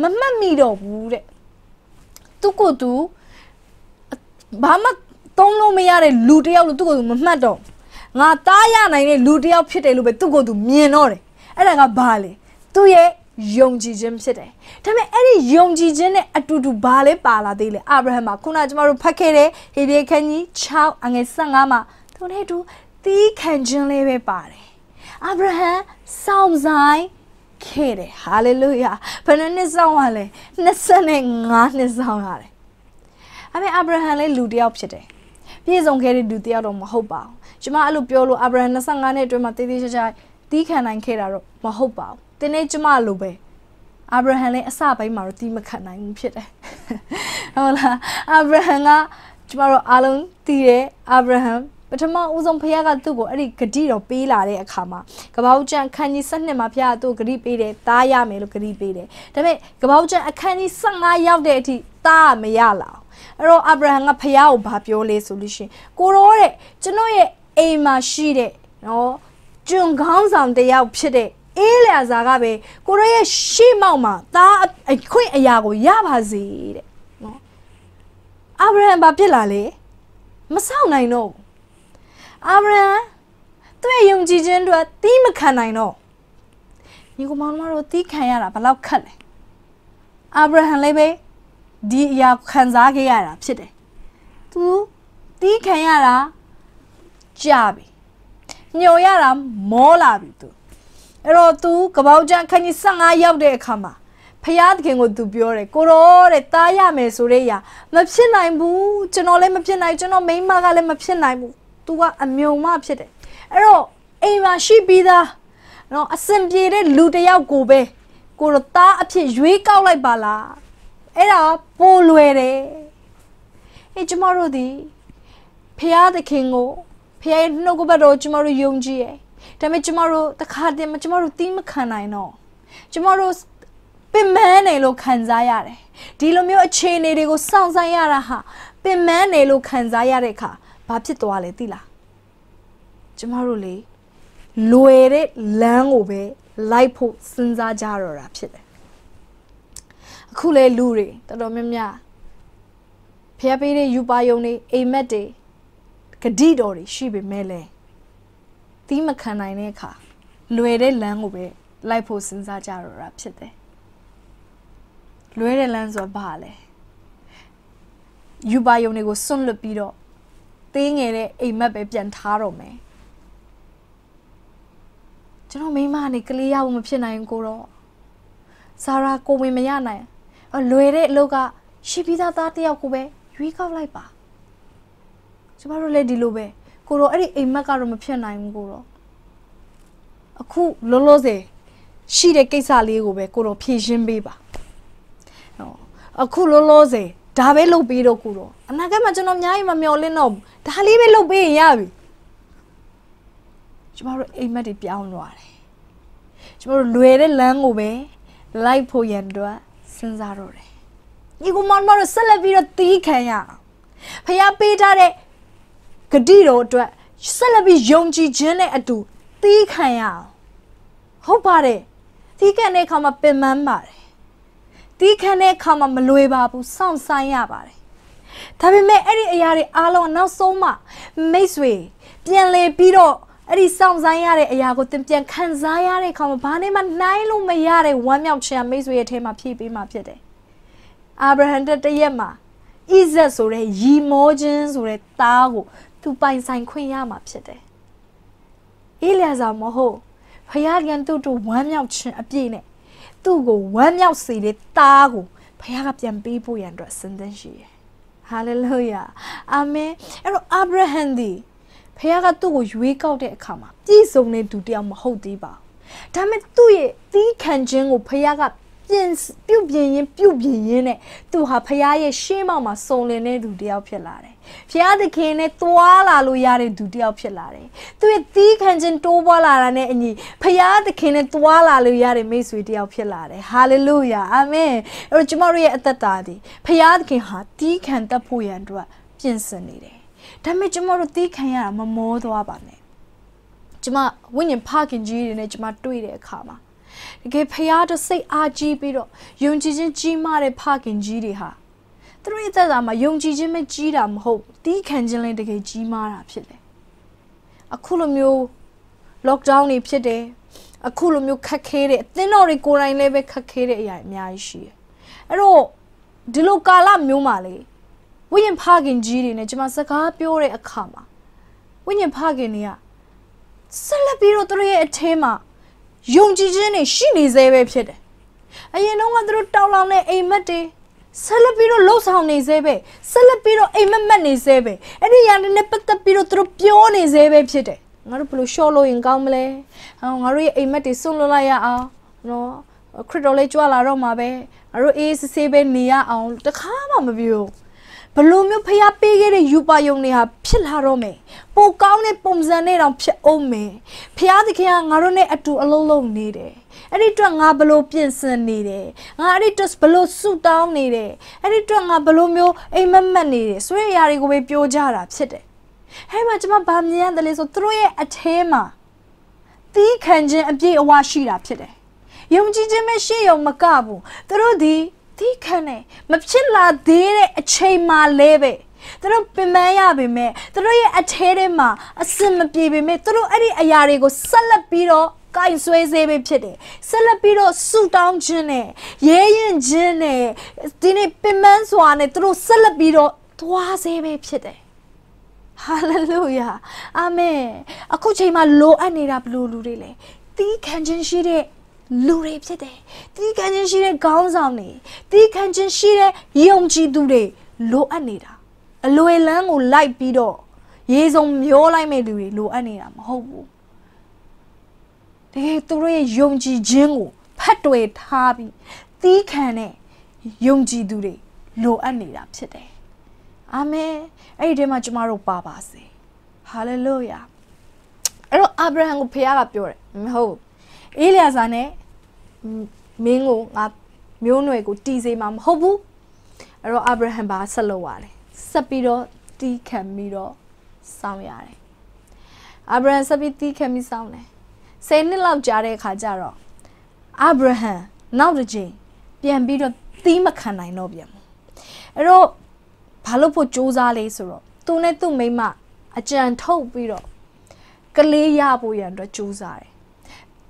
Speaker 1: မမှတ်မိတော့ဘူးတဲ့။သူကိုသူဘာမှသုံးလို့မရတဲ့လူတယောက်လို့သူ့ကိုယ်သူမမှတ်တော့ငါသားရနိုင်တဲ့လူတယောက်ဖြစ်တယ်လို့ပဲသူ့ကိုယ်သူမြင်တော့တယ်အဲ့ဒါကဘာလဲသူ့ရဲ့ယုံကြည်ခြင်းဖြစ်တယ်။ဒါပေမဲ့အဲ့ဒီယုံကြည်ခြင်းနဲ့အတူတူဘာလဲပါလာသေးလဲ။အာဗြဟံမှာခုနကျမတို့ဖတ်ခဲ့တဲ့ဟေဘေခန်းကြီး6အငယ်15မှာသူနဲ့တူသီးခံခြင်းလေးပဲပါတယ်။အာဗြဟံစောင့်ဆိုင်ခဲ့တယ်။ဟာလေလုယာ။ဘယ်နှစ်နှစ်စောင့်ရလဲ။25နှစ်စောင့်ရတယ်။အဲ့မဲ့အာဗြဟံလေးလူတစ်ယောက်ဖြစ်တယ်။ပြည့်စုံခဲ့တဲ့လူတယောက်တော့မဟုတ်ပါဘူး။ကျွန်မအဲ့လိုပြောလို့အာဗြဟံ25နှစ်အတွင်းမှာတည်တည်ချာချာတီးခံနိုင်ခဲ့တာတော့မဟုတ်ပါဘူး။တင်းနေကျွန်မလိုပဲအာဗြဟံလည်းအစပိုင်းမှာတော့တီးမခံနိုင်ဘူးဖြစ်တယ်။ဟုတ်လား။အာဗြဟံကကျွန်မတို့အားလုံးတီးတဲ့အာဗြဟံပထမဦးဆုံးဖခင်ကသူ့ကိုအဲ့ဒီဂတိတော်ပေးလာတဲ့အခါမှာကပောက်ကျန်အခန်းကြီး7မှာဖခင်ကသူ့ကိုဂတိပေးတယ်တားရမယ်လို့ဂတိပေးတယ်ဒါပေမဲ့ကပောက်ကျန်အခန်းကြီး15ရောက်တဲ့အထိတားမရလာအဲ့တော့အာဗြဟံကဖယားကိုဘာပြောလဲဆိုလို့ရှင်ကိုရောတဲ့ကျွန်တော်ရဲ့အိမ်မှာရှိတဲ့နော်ကျွန်ခေါင်းဆောင်တယောက်ဖြစ်တဲ့အေးလျာစာကပဲကိုရောရဲ့ရှေ့မောက်မှာသားအခွင့်အရာကိုရပါစေတဲ့နော်အာဗြဟံဘာဖြစ်လာလဲမဆောင်နိုင်တော့ဘူးအာဗြဟံသူ့ရဲ့ယုံကြည်ခြင်းတွေတီးမခံနိုင်တော့ညီကောင်မတို့တီးခံရတာဘလောက်ခက်လဲအာဗြဟံလည်းပဲဒီအရာခံစားခဲ့ရတာဖြစ်တယ်။ तू တီးခံရတာကြပြီ။ညှို့ရတာမောလာပြီ तू ။အဲ့တော့ तू ကပောက်ကျန်ခန်းကြီး15ရောက်တဲ့အခါမှာဖရာသခင်ကို तू ပြောတယ်ကိုရောတဲ့တားရမယ်ဆိုတဲ့အရာမဖြစ်နိုင်ဘူးကျွန်တော်လည်းမဖြစ်နိုင်ကျွန်တော်မိန်းမကလည်းမဖြစ်နိုင်ဘူး तू ကအမြုံမဖြစ်တယ်။အဲ့တော့အိမ်မှာရှိပြီးသားနော်အစင်ပြေတဲ့လူတယောက်ကိုပဲကိုရောတားအဖြစ်ရွေးကောက်လိုက်ပါလားအဲ့ဒါပိုလွယ်တယ်အေးကျမတို့ဒီဖရာသခင်ကိုဖရာရဲ့နှုတ်ကပတ်တော်ကျမတို့ယုံကြည်ရဲ့ဒါပေမဲ့ကျမတို့တခါတည်းမကျမတို့တီးမခံနိုင်တော့ကျမတို့ပင်မနေလို့ခံစားရတယ်ဒီလိုမျိုးအခြေအနေတွေကိုစောင့်ဆိုင်ရတာဟာပင်မနေလို့ခံစားရတဲ့အခါဘာဖြစ်သွားလဲသိလားကျမတို့လေလွယ်တဲ့လမ်းကိုပဲလိုက်ဖို့စဉ်းစားကြတော့တာဖြစ်တယ်အခုလဲလူတွေတော်တော်များများဖျက်ပေးတဲ့ယူပါယုံတွေအိမ်မက်တွေဂတိတော်တွေရှိပေမဲ့လဲသီးမခံနိုင်တဲ့အခါ လွယ်တဲ့လမ်းကိုပဲလိုက်ဖို့စဉ်းစားကြတော့တာဖြစ်တယ်လွယ်တဲ့လမ်းဆိုတော့ဘာလဲယူပါယုံတွေကိုစွန့်လွတ်ပြီးတော့သေးငယ်တဲ့အိမ်မက်ပဲပြန်ထားတော့မယ်ကျွန်တော်မိမကနေကလေးရဖို့မဖြစ်နိုင်ကိုတော့ဇာရာကိုဝင်မရနိုင်လွယ်တဲ့အလုပ်ကရှိပြီးသားသားတယောက်ကိုပဲရွေးကောက်လိုက်ပါ ကျမတို့လည်းဒီလိုပဲကိုတော့အဲ့ဒီအိမ်မက်ကတော့မဖြစ်နိုင်ဘူးကိုတော့အခုလောလောဆယ်ရှိတဲ့ကိစ္စလေးကိုပဲကိုတော့ဖြေရှင်းပေးပါနော်အခုလောလောဆယ်ဒါပဲလုပ်ပေးတော့ကိုတော့အနာဂတ်မှာကျွန်တော်အများကြီးမမျှော်လင့်တော့ဒါလေးပဲလုပ်ပေးရင်ရပြီကျမတို့အိမ်မက်တွေပြောင်းသွားတယ်ကျမတို့လွယ်တဲ့လမ်းကိုပဲလိုက်ဖို့ရန်တော့စဉ်းစားတော့တယ်ညီကောင်မတို့ဆက်လက်ပြီးတော့တီးခံရအောင်ဖះပေးထားတဲ့ဂတိတော်အတွက်ဆက်လက်ပြီးယုံကြည်ခြင်းနဲ့အတူတီးခံရအောင်ဟုတ်ပါတယ်တီးခံတဲ့အခါမှာပင်ပန်းပါတယ်တီးခံတဲ့အခါမှာမလွယ်ပါဘူးစောင့်ဆိုင်ရပါတယ်ဒါပေမဲ့အဲ့ဒီအရာတွေအားလုံးနောက်ဆုံးမှမိတ်ဆွေပြန်လည်ပြီးတော့အဲ့ဒီစောင့်ဆိုင်ရတဲ့အရာကိုသင်ပြန်ခံစားရတဲ့အခါမှာဘာနဲ့မှနိုင်လို့မရတဲ့ဝမ်းမြောက်ခြင်းကမိတ်ဆွေရဲ့ထဲမှာဖြည့်ပေးမှာဖြစ်တယ်။အာဗြဟံတရက်မှာဣဇက်ဆိုတဲ့ရီမောခြင်းဆိုတဲ့သားကိုသူပိုင်ဆိုင်ခွင့်ရမှာဖြစ်တယ်။အေလျာဇာမဟုတ်ဖယားကံသူ့တို့ဝမ်းမြောက်ခြင်းအပြည့်နဲ့သူ့ကိုဝမ်းမြောက်စေတဲ့သားကိုဖယားကပြန်ပေးဖို့ရန်အတွက်စဉ်းသင်းရှိတယ်။ဟာလေလုယာအာမင်အဲ့တော့အာဗြဟံဒီဖခင်ကသူ့ကိုရွေးကောက်တဲ့အခါမှာပြည့်စုံတဲ့သူတယောက်မဟုတ်သေးပါဘူးဒါပေမဲ့သူ့ရဲ့သီးခံခြင်းကိုဖခင်ကပြင်ပြုတ်ပြင်းရင်ပြုတ်ပြင်းရင်နဲ့သူဟာဖခင်ရဲ့ရှေးမောက်မှာစုံလင်တဲ့သူတယောက်ဖြစ်လာတယ်။ဖခင်သခင်နဲ့တွာလာလို့ရတဲ့သူတယောက်ဖြစ်လာတယ်။သူရဲ့သီးခံခြင်းတိုးပွားလာတာနဲ့အညီဖခင်သခင်နဲ့တွာလာလို့ရတဲ့မိတ်ဆွေတယောက်ဖြစ်လာတယ်။ဟာလေလုယာအာမင်။အဲ့တော့ကျမတို့ရဲ့အသက်တာသည်ဖခင်သခင်ဟာသီးခံတတ်ဖို့ရန်အတွက်ပြင်ဆင်နေတယ်ဒါပေမဲ့ကျမတို့တီးခံရတာမမောသွားပါနဲ့ကျမဝိညာဉ်ဖခင်ကြီးတွေနဲ့ကျမတွေ့တဲ့အခါမှာတကယ်ဖရားတို့စိတ်အားကြီးပြီးတော့ယုံကြည်ခြင်းကြီးမားတဲ့ဖခင်ကြီးတွေဟာသူတို့ရဲ့သက်တာမှာယုံကြည်ခြင်းမကြီးတာမဟုတ်တီးခံခြင်းလည်းတကယ်ကြီးမားတာဖြစ်တယ်အခုလိုမျိုး lockdown တွေဖြစ်တယ်အခုလိုမျိုးခက်ခဲတဲ့အသင်းတော်တွေကိုယ်တိုင်လည်းပဲခက်ခဲတဲ့အရာအများကြီးရှိတယ်အဲ့တော့ဒီလိုကာလမျိုးမှာလေဝိညာဉ်ဖခင်ကြီးတွေနဲ့ကျွန်မစကားပြောတဲ့အခါမှာဝိညာဉ်ဖခင်တွေကဆက်လက်ပြီးတော့သူတို့ရဲ့အထင်းမှာယုံကြည်ခြင်းတွေရှိနေသေးပဲဖြစ်တယ်။အရင်တော့ကသူတို့တောင်းလောင်တဲ့အိမ်မက်တွေဆက်လက်ပြီးတော့လှုပ်ဆောင်နေသေးပဲဆက်လက်ပြီးတော့အိမ်မက်မက်နေသေးပဲအဲ့ဒီရာနဲ့ပတ်သက်ပြီးတော့သူတို့ပြောနေသေးပဲဖြစ်တယ်။ငါတို့ဘယ်လိုရှော့လို့ရင်ကောင်းမလဲ။ဟောငါတို့ရဲ့အိမ်မက်တွေစွန့်လွတ်လိုက်ရအောင်နော်။ခရစ်တော်လေးကြွလာတော့မှာပဲငါတို့အေးဆေးဆေးပဲနေရအောင်တခါမှမပြောဘူး။ဘလို့မျိုးဖျားပေးခဲ့တဲ့ယူပါယုံတွေဟာဖြစ်လာတော့မယ်ပိုကောင်းတဲ့ပုံစံနဲ့တောင်ဖြစ်အောင်မယ်ဖျားသခင်ကငါတို့နဲ့အတူအလုံးလုံးနေတယ်အဲ့ဒီအတွက်ငါဘလို့ပြင်ဆင်နေတယ်ငါအဲ့ဒီအတွက်ဘလို့ဆူတောင်းနေတယ်အဲ့ဒီအတွက်ငါဘလို့မျိုးအိမ်မက်မက်နေတယ်ဆိုရအရာတွေကိုပဲပြောကြတာဖြစ်တယ်ဟဲ့မကျွန်မဗာမြင်ရတယ်လေဆိုသူတို့ရဲ့အထဲမှာသီးခံခြင်းအပြည့်အဝရှိတာဖြစ်တယ်ယုံကြည်ခြင်းမရှိယုံမကဘူးသူတို့ဒီဒီခန့်နဲ့မဖြစ်လာသေးတဲ့အချိန်မှလဲပဲသူတို့ပင်ပန်းရပေမဲ့သူတို့ရဲ့အထဲထဲမှာအစင်မပြေပေမဲ့သူတို့အဲ့ဒီအရာတွေကိုဆက်လက်ပြီးတော့ကိုင်ဆွဲစေပဲဖြစ်တယ်ဆက်လက်ပြီးတော့ဆူတောင်းခြင်းနဲ့ရဲရင်ခြင်းနဲ့ဒီနေ့ပင်ပန်းစွာနဲ့သူတို့ဆက်လက်ပြီးတော့သွားစေပဲဖြစ်တယ်ဟာလေလုယာအာမင်အခုချိန်မှာလိုအပ်နေတာဘလို့လူတွေလဲတီးခံခြင်းရှိတဲ့လူတွေဖြစ်တယ်တီးခံခြင်းရှိတဲ့ခေါင်းဆောင်တွေတီးခံခြင်းရှိတဲ့ယုံကြည်သူတွေလိုအပ်နေတာအလွယ်လန်းကိုလိုက်ပြီးတော့ရေစုံမျောလိုက်မဲ့လူတွေလိုအပ်နေတာမဟုတ်ဘူးတကယ်သူတို့ရဲ့ယုံကြည်ခြင်းကိုဖတ်တွယ်ထားပြီးတီးခံတဲ့ယုံကြည်သူတွေလိုအပ်နေတာဖြစ်တယ်အာမင်အဲ့ဒီထဲမှာကျမတို့ပါပါစေဟာလေလုယာအဲ့တော့အာဗြဟံကိုဖခင်ကပြောတယ်မဟုတ်အေလျာဇာနဲ့မင်းကိုငါမျိုးနွယ်ကိုတီးစေမှာမဟုတ်ဘူးအဲ့တော့အာဗြဟံဘာဆက်လုပ်ရတယ်ဆက်ပြီးတော့တီးခံပြီးတော့စောင်းရတယ်အာဗြဟံဆက်ပြီးတီးခံပြီးစောင်းတယ်10နှစ်လောက်ကြာတဲ့အခါကျတော့အာဗြဟံနောက်တစ်ချိန်ပြန်ပြီးတော့တီးမခံနိုင်တော့ပြန်ဘူးအဲ့တော့ဘာလို့ဖို့စူးစမ်းလဲဆိုတော့သူနဲ့သူ့မိမအကြံထုတ်ပြီးတော့ကလေးရဖို့ရန်အတွက်စူးစမ်းတယ်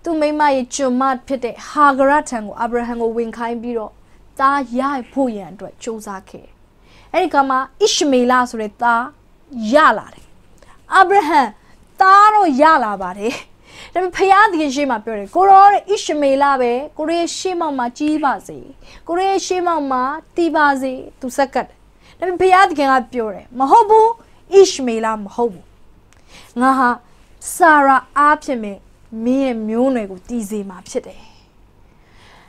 Speaker 1: သူ့မိမရဲ့ဂျွန်မဖြစ်တဲ့ဟာဂရထံကိုအာဗြဟံကိုဝင်ခိုင်းပြီးတော့သားရဖို့ရန်အတွက်စူးစမ်းခဲ့။အဲဒီကမှာအစ်ရှမေလဆိုတဲ့သားရလာတယ်။အာဗြဟံသားတော့ရလာပါတယ်။ဒါပေမဲ့ဖျားသခင်ရှေ့မှာပြောတယ်ကိုရောတဲ့အစ်ရှမေလပဲကိုရဲ့ရှေ့မောက်မှာကြီးပါစေ။ကိုရဲ့ရှေ့မောက်မှာတီးပါစေ။သူဆက်ကတ်တယ်။ဒါပေမဲ့ဖျားသခင်ကပြောတယ်မဟုတ်ဘူးအစ်ရှမေလမဟုတ်ဘူး။ငါဟာစာရာအားဖြင့်မင်းရဲ့မျိုးနွယ်ကိုတီးစေမှာဖြစ်တယ်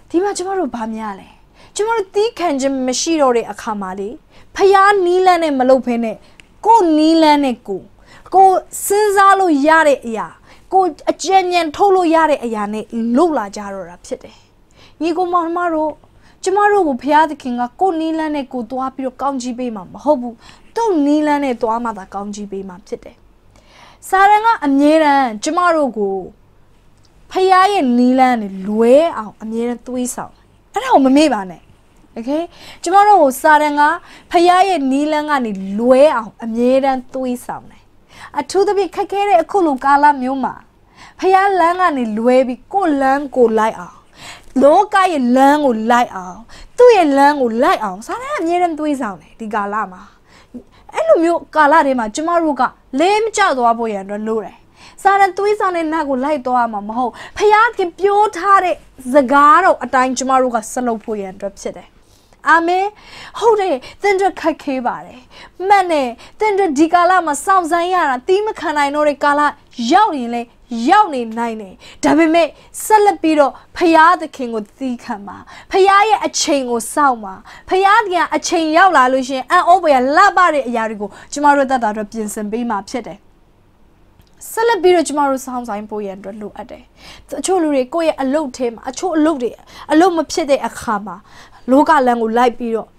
Speaker 1: ဒီမှာကျမတို့ဗာများလဲကျမတို့တီးခံခြင်းမရှိတော့တဲ့အခါမှာလေဖျားနီးလန်းနဲ့မလုပ်ဖဲနဲ့ကိုနီးလန်းနဲ့ကိုကိုစဉ်းစားလို့ရတဲ့အရာကိုအကြံဉာဏ်ထုတ်လို့ရတဲ့အရာနဲ့လုတ်လာကြတော့တာဖြစ်တယ်ညီကိုမောင်မတို့ကျမတို့ကိုဘုရားသခင်ကကိုနီးလန်းနဲ့ကိုသွားပြီးတော့ကောင်းကြီးပေးမှာမဟုတ်ဘူးသူ့နီးလန်းနဲ့သွားမှသာကောင်းကြီးပေးမှာဖြစ်တယ်စာရန်ကအမြဲတမ်းကျမတို့ကိုဖះရဲ့နီးလန်းတွေလွဲအောင် အမြဲတမ်းသွေးဆောင်အဲ့ဒါကိုမမေ့ပါနဲ့ okay ကျမတို့ကိုစာတန်ကဖះရဲ့နီးလန်းကနေလွဲအောင်အမြဲတမ်းသွေးဆောင်တယ်အထူးသဖြင့်ခက်ခဲတဲ့အခုလိုကာလမျိုးမှာဖះလန်းကနေလွဲပြီးကိုလန်းကိုလိုက်အောင်လောကရဲ့လမ်းကိုလိုက်အောင်သူ့ရဲ့လမ်းကိုလိုက်အောင်စာတန်အမြဲတမ်းသွေးဆောင်တယ်ဒီကာလမှာအဲ့လိုမျိုးကာလတွေမှာကျမတို့ကလဲမကြသွားဖို့ရန်အတွက်လိုတယ်စာရန်သွေးဆောင်တဲ့နာကိုလိုက်သွားမှာမဟုတ်ဖယားခင်ပြောထားတဲ့စကားတော်အတိုင်းကျမတို့ကဆက်လုပ်ဖို့ရန်အတွက်ဖြစ်တယ်အာမင်ဟုတ်တယ်သင်တို့ခက်ခဲပါတယ်မှန်တယ်သင်တို့ဒီကာလမှာစောင့်ဆိုင်းရတာတီးမခံနိုင်တော့တဲ့ကာလရောက်ရင်လဲရောက်နေနိုင်တယ်ဒါပေမဲ့ဆက်လက်ပြီးတော့ဖရာသခင်ကိုသီးခံပါဖရာရဲ့အချိန်ကိုစောင့်ပါဖရာကအချိန်ရောက်လာလို့ရှင်အံ့ဩပွေရလှပတဲ့အရာတွေကိုကျမတို့တတ်တာတော့ပြင်ဆင်ပေးမှာဖြစ်တယ်ဆက်လက်ပြီးတော့ကျမတို့စောင့်ဆိုင်ဖို့ရန်အတွက်လိုအပ်တယ်။အချို့လူတွေကိုယ့်ရဲ့အလုပ်ထဲမှာအချို့အလုပ်တွေအလုပ်မဖြစ်တဲ့အခါမှာလောကလန်ကိုလိုက်ပြီးတော့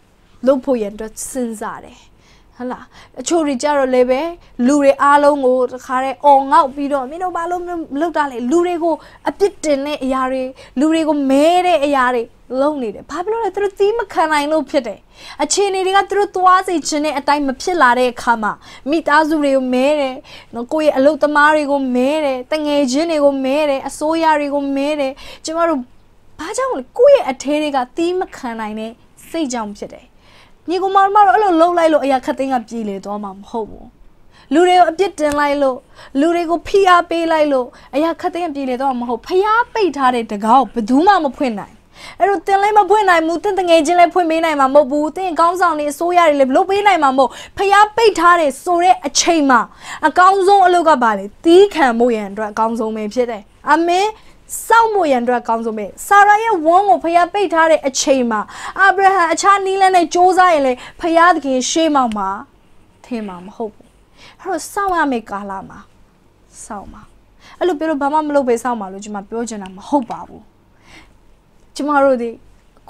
Speaker 1: လုပ်ဖို့ရန်အတွက်စဉ်းစားတယ်။ဟလာအချို့တွေကြတော့လည်းပဲလူတွေအားလုံးကိုတခါတည်းအော်ငေါက်ပြီးတော့မင်းတို့ဘာလို့လောက်တာလဲလူတွေကိုအပြစ်တင်တဲ့အရာတွေလူတွေကိုမဲတဲ့အရာတွေလုံးနေတယ်ဘာဖြစ်လို့လဲသူတို့သီးမခံနိုင်လို့ဖြစ်တယ်အခြေအနေတွေကသူတို့သွားစေခြင်းနဲ့အတိုင်းမဖြစ်လာတဲ့အခါမှာမိသားစုတွေကိုမဲတယ်နော်ကိုယ့်ရဲ့အလုပ်သမားတွေကိုမဲတယ်တငယ်ချင်းတွေကိုမဲတယ်အစိုးရတွေကိုမဲတယ်ကျမတို့ဘာကြောင့်လဲကိုယ့်ရဲ့အထဲတွေကသီးမခံနိုင်တဲ့စိတ်ကြောင့်ဖြစ်တယ်ညီကောင်မတို့ကတော့အဲ့လိုလှုပ်လိုက်လို့အရာခက်သိန်းကပြေးလေသွားမှာမဟုတ်ဘူးလူတွေကိုအပြစ်တင်လိုက်လို့လူတွေကိုဖိအားပေးလိုက်လို့အရာခက်သိန်းကပြေးလေသွားမှာမဟုတ်ဖျားပိတ်ထားတဲ့တကားကိုဘယ်သူမှမဖွင့်နိုင်အဲ့တော့တင်လည်းမဖွင့်နိုင်ဘူးတင်တငယ်ချင်းလည်းဖွင့်ပေးနိုင်မှာမဟုတ်ဘူးတင်ကောင်းဆောင်နေအစိုးရတွေလည်းလုပ်ပေးနိုင်မှာမဟုတ်ဖျားပိတ်ထားတဲ့ဆိုတဲ့အချိန်မှာအကောင်းဆုံးအလုပ်ကပါလေတီးခံမှုရန်အတွက်အကောင်းဆုံးပဲဖြစ်တယ်အမင်းစောက်မို့ရန်အတွက်ကောင်းဆုံးပဲဆာရာရဲ့ဝန်းကိုဖျားပိတ်ထားတဲ့အချိန်မှာအာဗြဟံအခြားနီးလန်းနဲ့စ조사ရင်လေဖျားသခင်ရှေးမောင်မှာထင်မှာမဟုတ်ဘူးအဲ့တော့စောင့်ရမယ့်ကာလမှာစောင့်ပါအဲ့လိုပြောလို့ဘာမှမလုပ်ပဲစောင့်ပါလို့ကျွန်မပြောချင်တာမဟုတ်ပါဘူးကျွန်မတို့ဒီ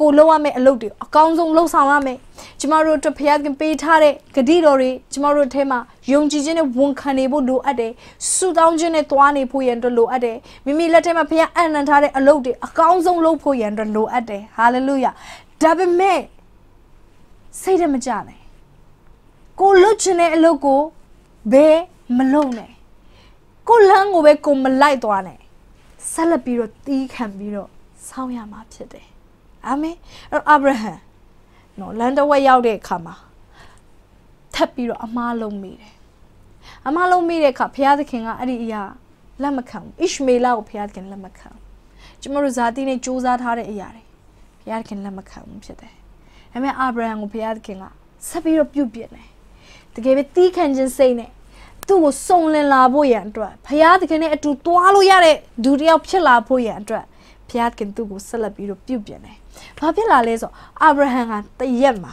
Speaker 1: ကိုလောက်ရမယ့်အလုပ်တွေအကောင်းဆုံးလှုပ်ဆောင်ရမယ်ကျမတို့တို့ဖခင်ကပေးထားတဲ့ဂတိတော်တွေကျမတို့အထဲမှာယုံကြည်ခြင်းနဲ့ဝန်ခံနေဖို့လိုအပ်တယ်ဆူတောင်းခြင်းနဲ့သွားနေဖို့ရန်အတွက်လိုအပ်တယ်မိမိလက်ထဲမှာဖခင်အနန္တထားတဲ့အလုပ်တွေအကောင်းဆုံးလုပ်ဖို့ရန်အတွက်လိုအပ်တယ်ဟာလေလုယာဒါပေမဲ့စိတ်တမကြနဲ့ကိုလွတ်ချင်တဲ့အလုပ်ကိုဘယ်မလုပ်နဲ့ကိုလမ်းကိုပဲကိုမလိုက်သွားနဲ့ဆက်လက်ပြီးတော့တီးခံပြီးတော့ဆောင်းရမှာဖြစ်တယ်အာမင်အဲ့တော့အာဗြဟံနော်လန်တဝက်ရောက်တဲ့အခါမှာထပ်ပြီးတော့အမားလုံးမိတယ်အမားလုံးမိတဲ့အခါဘုရားသခင်ကအဲ့ဒီအရာလက်မခံဘူးအစ်မေလာကိုဘုရားသခင်လက်မခံဘူးကျမတို့ဇာတိနဲ့စူးစမ်းထားတဲ့အရာတွေဘုရားသခင်လက်မခံဘူးဖြစ်တယ်ဒါပေမဲ့အာဗြဟံကိုဘုရားသခင်ကဆက်ပြီးတော့ပြုတ်ပြစ်တယ်တကယ်ပဲတီးခံခြင်းစိတ်နဲ့သူ့ကိုစုံလင်လာဖို့ရန်အတွက်ဘုရားသခင်နဲ့အတူတွားလို့ရတဲ့ဒူတယောက်ဖြစ်လာဖို့ရန်အတွက်ဘုရားသခင်သူ့ကိုဆက်လက်ပြီးတော့ပြုတ်ပြင်တယ်။ဘာဖြစ်လာလဲဆိုအာဗြဟံကတရက်မှာ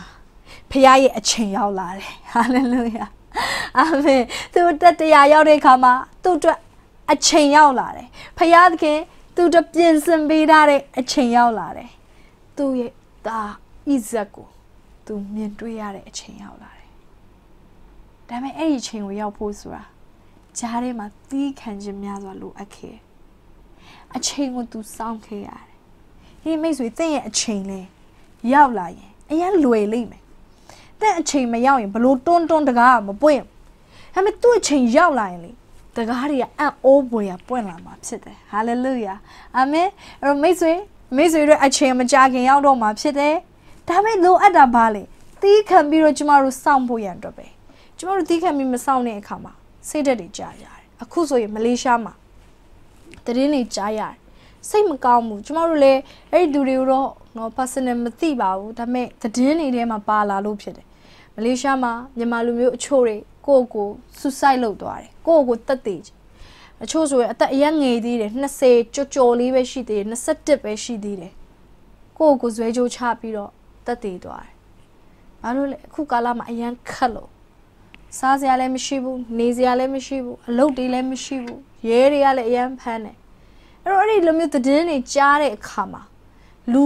Speaker 1: ဖခင်ရဲ့အချိန်ရောက်လာတယ်။ဟာလေလုယာ။အာမင်။သူတတရားရောက်တဲ့အခါမှာသူ့အတွက်အချိန်ရောက်လာတယ်။ဖခင်သခင်သူ့အတွက်ပြင်ဆင်ပေးထားတဲ့အချိန်ရောက်လာတယ်။သူ့ရဲ့သားဣဇက်ကိုသူမြင်တွေ့ရတဲ့အချိန်ရောက်လာတယ်။ဒါပေမဲ့အဲ့ဒီအချိန်ကိုရောက်ဖို့ဆိုတာကြားထဲမှာသီးခံခြင်းများစွာလိုအပ်ခဲ့။အချိန်ကိုသူစောင့်ခဲ့ရတယ်ဟေးမိတ်ဆွေတင့်ရဲ့အချိန်လဲရောက်လာရင်အရင်လွယ်လိမ့်မယ်တင့်အချိန်မရောက်ရင်ဘလို့တွန်းတွန်းတကားမပွင့်ဒါပေမဲ့သူ့အချိန်ရောက်လာရင်လေတကားတွေကအံ့ဩပွေရပွင့်လာမှာဖြစ်တယ်ဟာလေလုယာအာမင်အဲ့တော့မိတ်ဆွေမိတ်ဆွေတို့အချိန်မကြာခင်ရောက်တော့မှာဖြစ်တယ်ဒါပေမဲ့လိုအပ်တာဘာလဲတီးခံပြီးတော့ကျမတို့စောင့်ဖို့ရန်အတွက်ပဲကျမတို့တီးခံပြီးမစောင့်တဲ့အခါမှာစိတ်ဓာတ်တွေကြာကြတယ်အခုဆိုရင်မလေးရှားမှာတရင်တွေကြားရတယ်စိတ်မကောင်းဘူးကျမတို့လည်းအဲ့ဒီလူတွေကိုတော့နော် personal မသိပါဘူးဒါပေမဲ့သတင်းတွေထဲမှာပါလာလို့ဖြစ်တယ်မလေးရှားမှာမြန်မာလူမျိုးအချို့တွေကိုယ့်ကို suicide လုပ်သွားတယ်ကိုယ့်ကိုတက်သေးတယ်အချို့ဆိုရင်အသက်အရငယ်သေးတယ်20ကြော်ကြော်လေးပဲရှိသေးတယ်21ပဲရှိသေးတယ်ကိုယ့်ကိုဇွဲကြိုးချပြီးတော့တက်သေးသွားတယ်ဘာလို့လဲအခုကာလမှာအရန်ခက်လို့စားစရာလည်းမရှိဘူးနေစရာလည်းမရှိဘူးအလုပ်တွေလည်းမရှိဘူးရဲတွေကလည်းအရန်ဖမ်းတယ်အဲ့တော့အဲ့ဒီလိုမျိုးသတင်းတွေကြားတဲ့အခါမှာလူ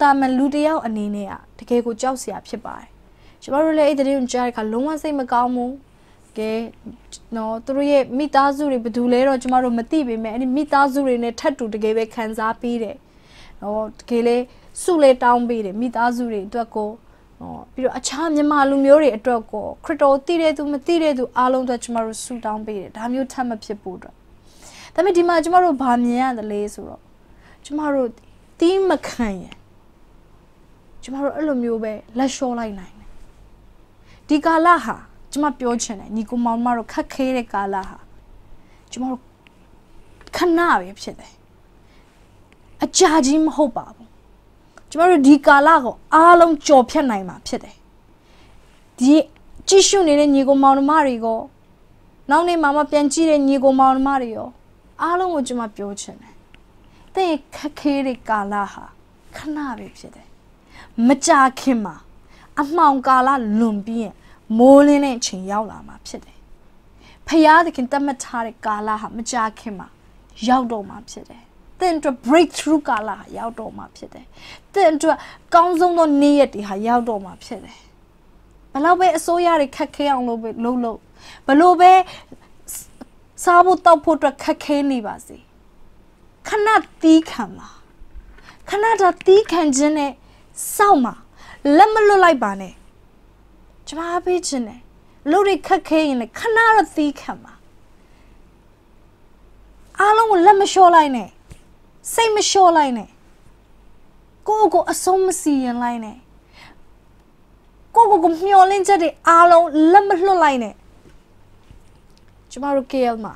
Speaker 1: တာမန်လူတယောက်အနေနဲ့ကတကယ်ကိုကြောက်စရာဖြစ်ပါတယ်ကျမတို့လည်းအဲ့ဒီသတင်းကိုကြားတဲ့အခါလုံးဝစိတ်မကောင်းဘူးကဲနော်သူတို့ရဲ့မိသားစုတွေဘယ်သူလဲတော့ကျမတို့မသိပေမဲ့အဲ့ဒီမိသားစုတွေနဲ့ထပ်တူတကယ်ပဲခံစားပေးတယ်နော်တကယ်လဲစုလဲတောင်းပေးတယ်မိသားစုတွေအတွက်ကိုနော်ပြီးတော့အခြားမြန်မာလူမျိုးတွေအတွက်ကိုခရစ်တော်သိတဲ့သူမသိတဲ့သူအားလုံးအတွက်ကျမတို့ဆုတောင်းပေးတယ်ဒါမျိုးထပ်မဖြစ်ဖို့အတွက်ဒါပေမဲ့ဒီမှာကျမတို့ဗာမြင်ရသလဲဆိုတော့ကျမတို့သီးမခံရကျမတို့အဲ့လိုမျိုးပဲလက်လျှော့လိုက်နိုင်တယ်ဒီကာလဟာကျမပြောချင်တယ်ညီကိုမောင်မတို့ခက်ခဲတဲ့ကာလဟာကျမတို့ခဏပဲဖြစ်တယ်အကြာကြီးမဟုတ်ပါဘူးကျမတို့ဒီကာလကိုအားလုံးကြော်ဖြတ်နိုင်မှာဖြစ်တယ်ဒီကြည့်ရှုနေတဲ့ညီကိုမောင်နှမတွေကိုနောက်နေ့မှမှပြန်ကြည့်တဲ့ညီကိုမောင်နှမတွေရောအားလုံးကိုကျွန်မပြောချင်တယ်။တဲ့ခက်ခဲတဲ့ကာလဟာခဏပဲဖြစ်တယ်။မကြာခင်မှာအမှောင်ကာလလွန်ပြီးရင်မိုးလင်းတဲ့အချိန်ရောက်လာမှာဖြစ်တယ်။ဖယားသခင်တတ်မှတ်ထားတဲ့ကာလဟာမကြာခင်မှာရောက်တော့မှာဖြစ်တယ်။တဲ့အတွက် breakthrough ကာလဟာရောက်တော့မှာဖြစ်တယ်။တဲ့အတွက်ကောင်းဆုံးသောနေ့ရက်တွေဟာရောက်တော့မှာဖြစ်တယ်။ဘလောက်ပဲအစိုးရတွေခက်ခဲအောင်လုပ်လို့လုပ်ဘလို့ပဲစားဖို့တောက်ဖို့အတွက်ခက်ခဲနေပါစေခဏတီးခံပါခဏတာတီးခံခြင်းနဲ့စောင့်ပါလက်မလွတ်လိုက်ပါနဲ့ကျမပေးခြင်းနဲ့လို့တွေခက်ခဲရင်လည်းခဏတော့တီးခံပါအားလုံးကိုလက်မလျှော့လိုက်နဲ့စိတ်မလျှော့လိုက်နဲ့ကိုယ့်ကိုယ်အဆုံးမစီရင်လိုက်နဲ့ကိုယ့်ကိုယ်ကိုမျှော်လင့်ချက်တွေအားလုံးလက်မလွတ်လိုက်နဲ့ကျမတို့ KL မှာ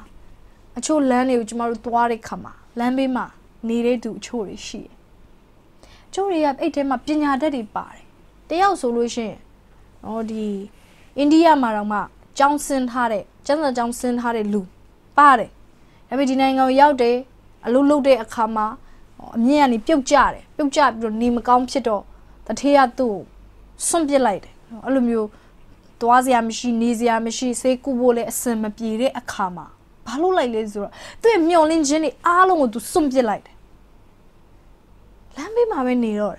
Speaker 1: အချို့လမ်းတွေကိုကျမတို့သွားတဲ့ခါမှာလမ်းဘေးမှာ နေတဲ့သူအချို့တွေရှိတယ်။ချို့တွေကအဲ့ထဲမှာပညာတတ်တွေပါတယ်။တယောက်ဆိုလို့ရှိရင်ဟောဒီအိန္ဒိယမှာတော့မှကျောင်းဆင်းထားတဲ့ကျန်းစာကျောင်းဆင်းထားတဲ့လူပါတယ်။ဒါပေမဲ့ဒီနိုင်ငံကိုရောက်တယ်အလုပ်လုပ်တဲ့အခါမှာအမြင့်ကနေပြုတ်ကျတယ်ပြုတ်ကျပြီးတော့နေမကောင်းဖြစ်တော့တထေးရသူ့ကိုစွန့်ပစ်လိုက်တယ်။အဲ့လိုမျိုးသွားစရာမရှိနေစရာမရှိဆေးကုဖို့လည်းအဆင်မပြေတဲ့အခါမှာဘာလို့လိုက်လဲဆိုတော့သူ့ရဲ့မျောလင်းခြင်းတွေအားလုံးကိုသူစွန့်ပစ်လိုက်တယ်လမ်းဘေးမှာပဲနေတော့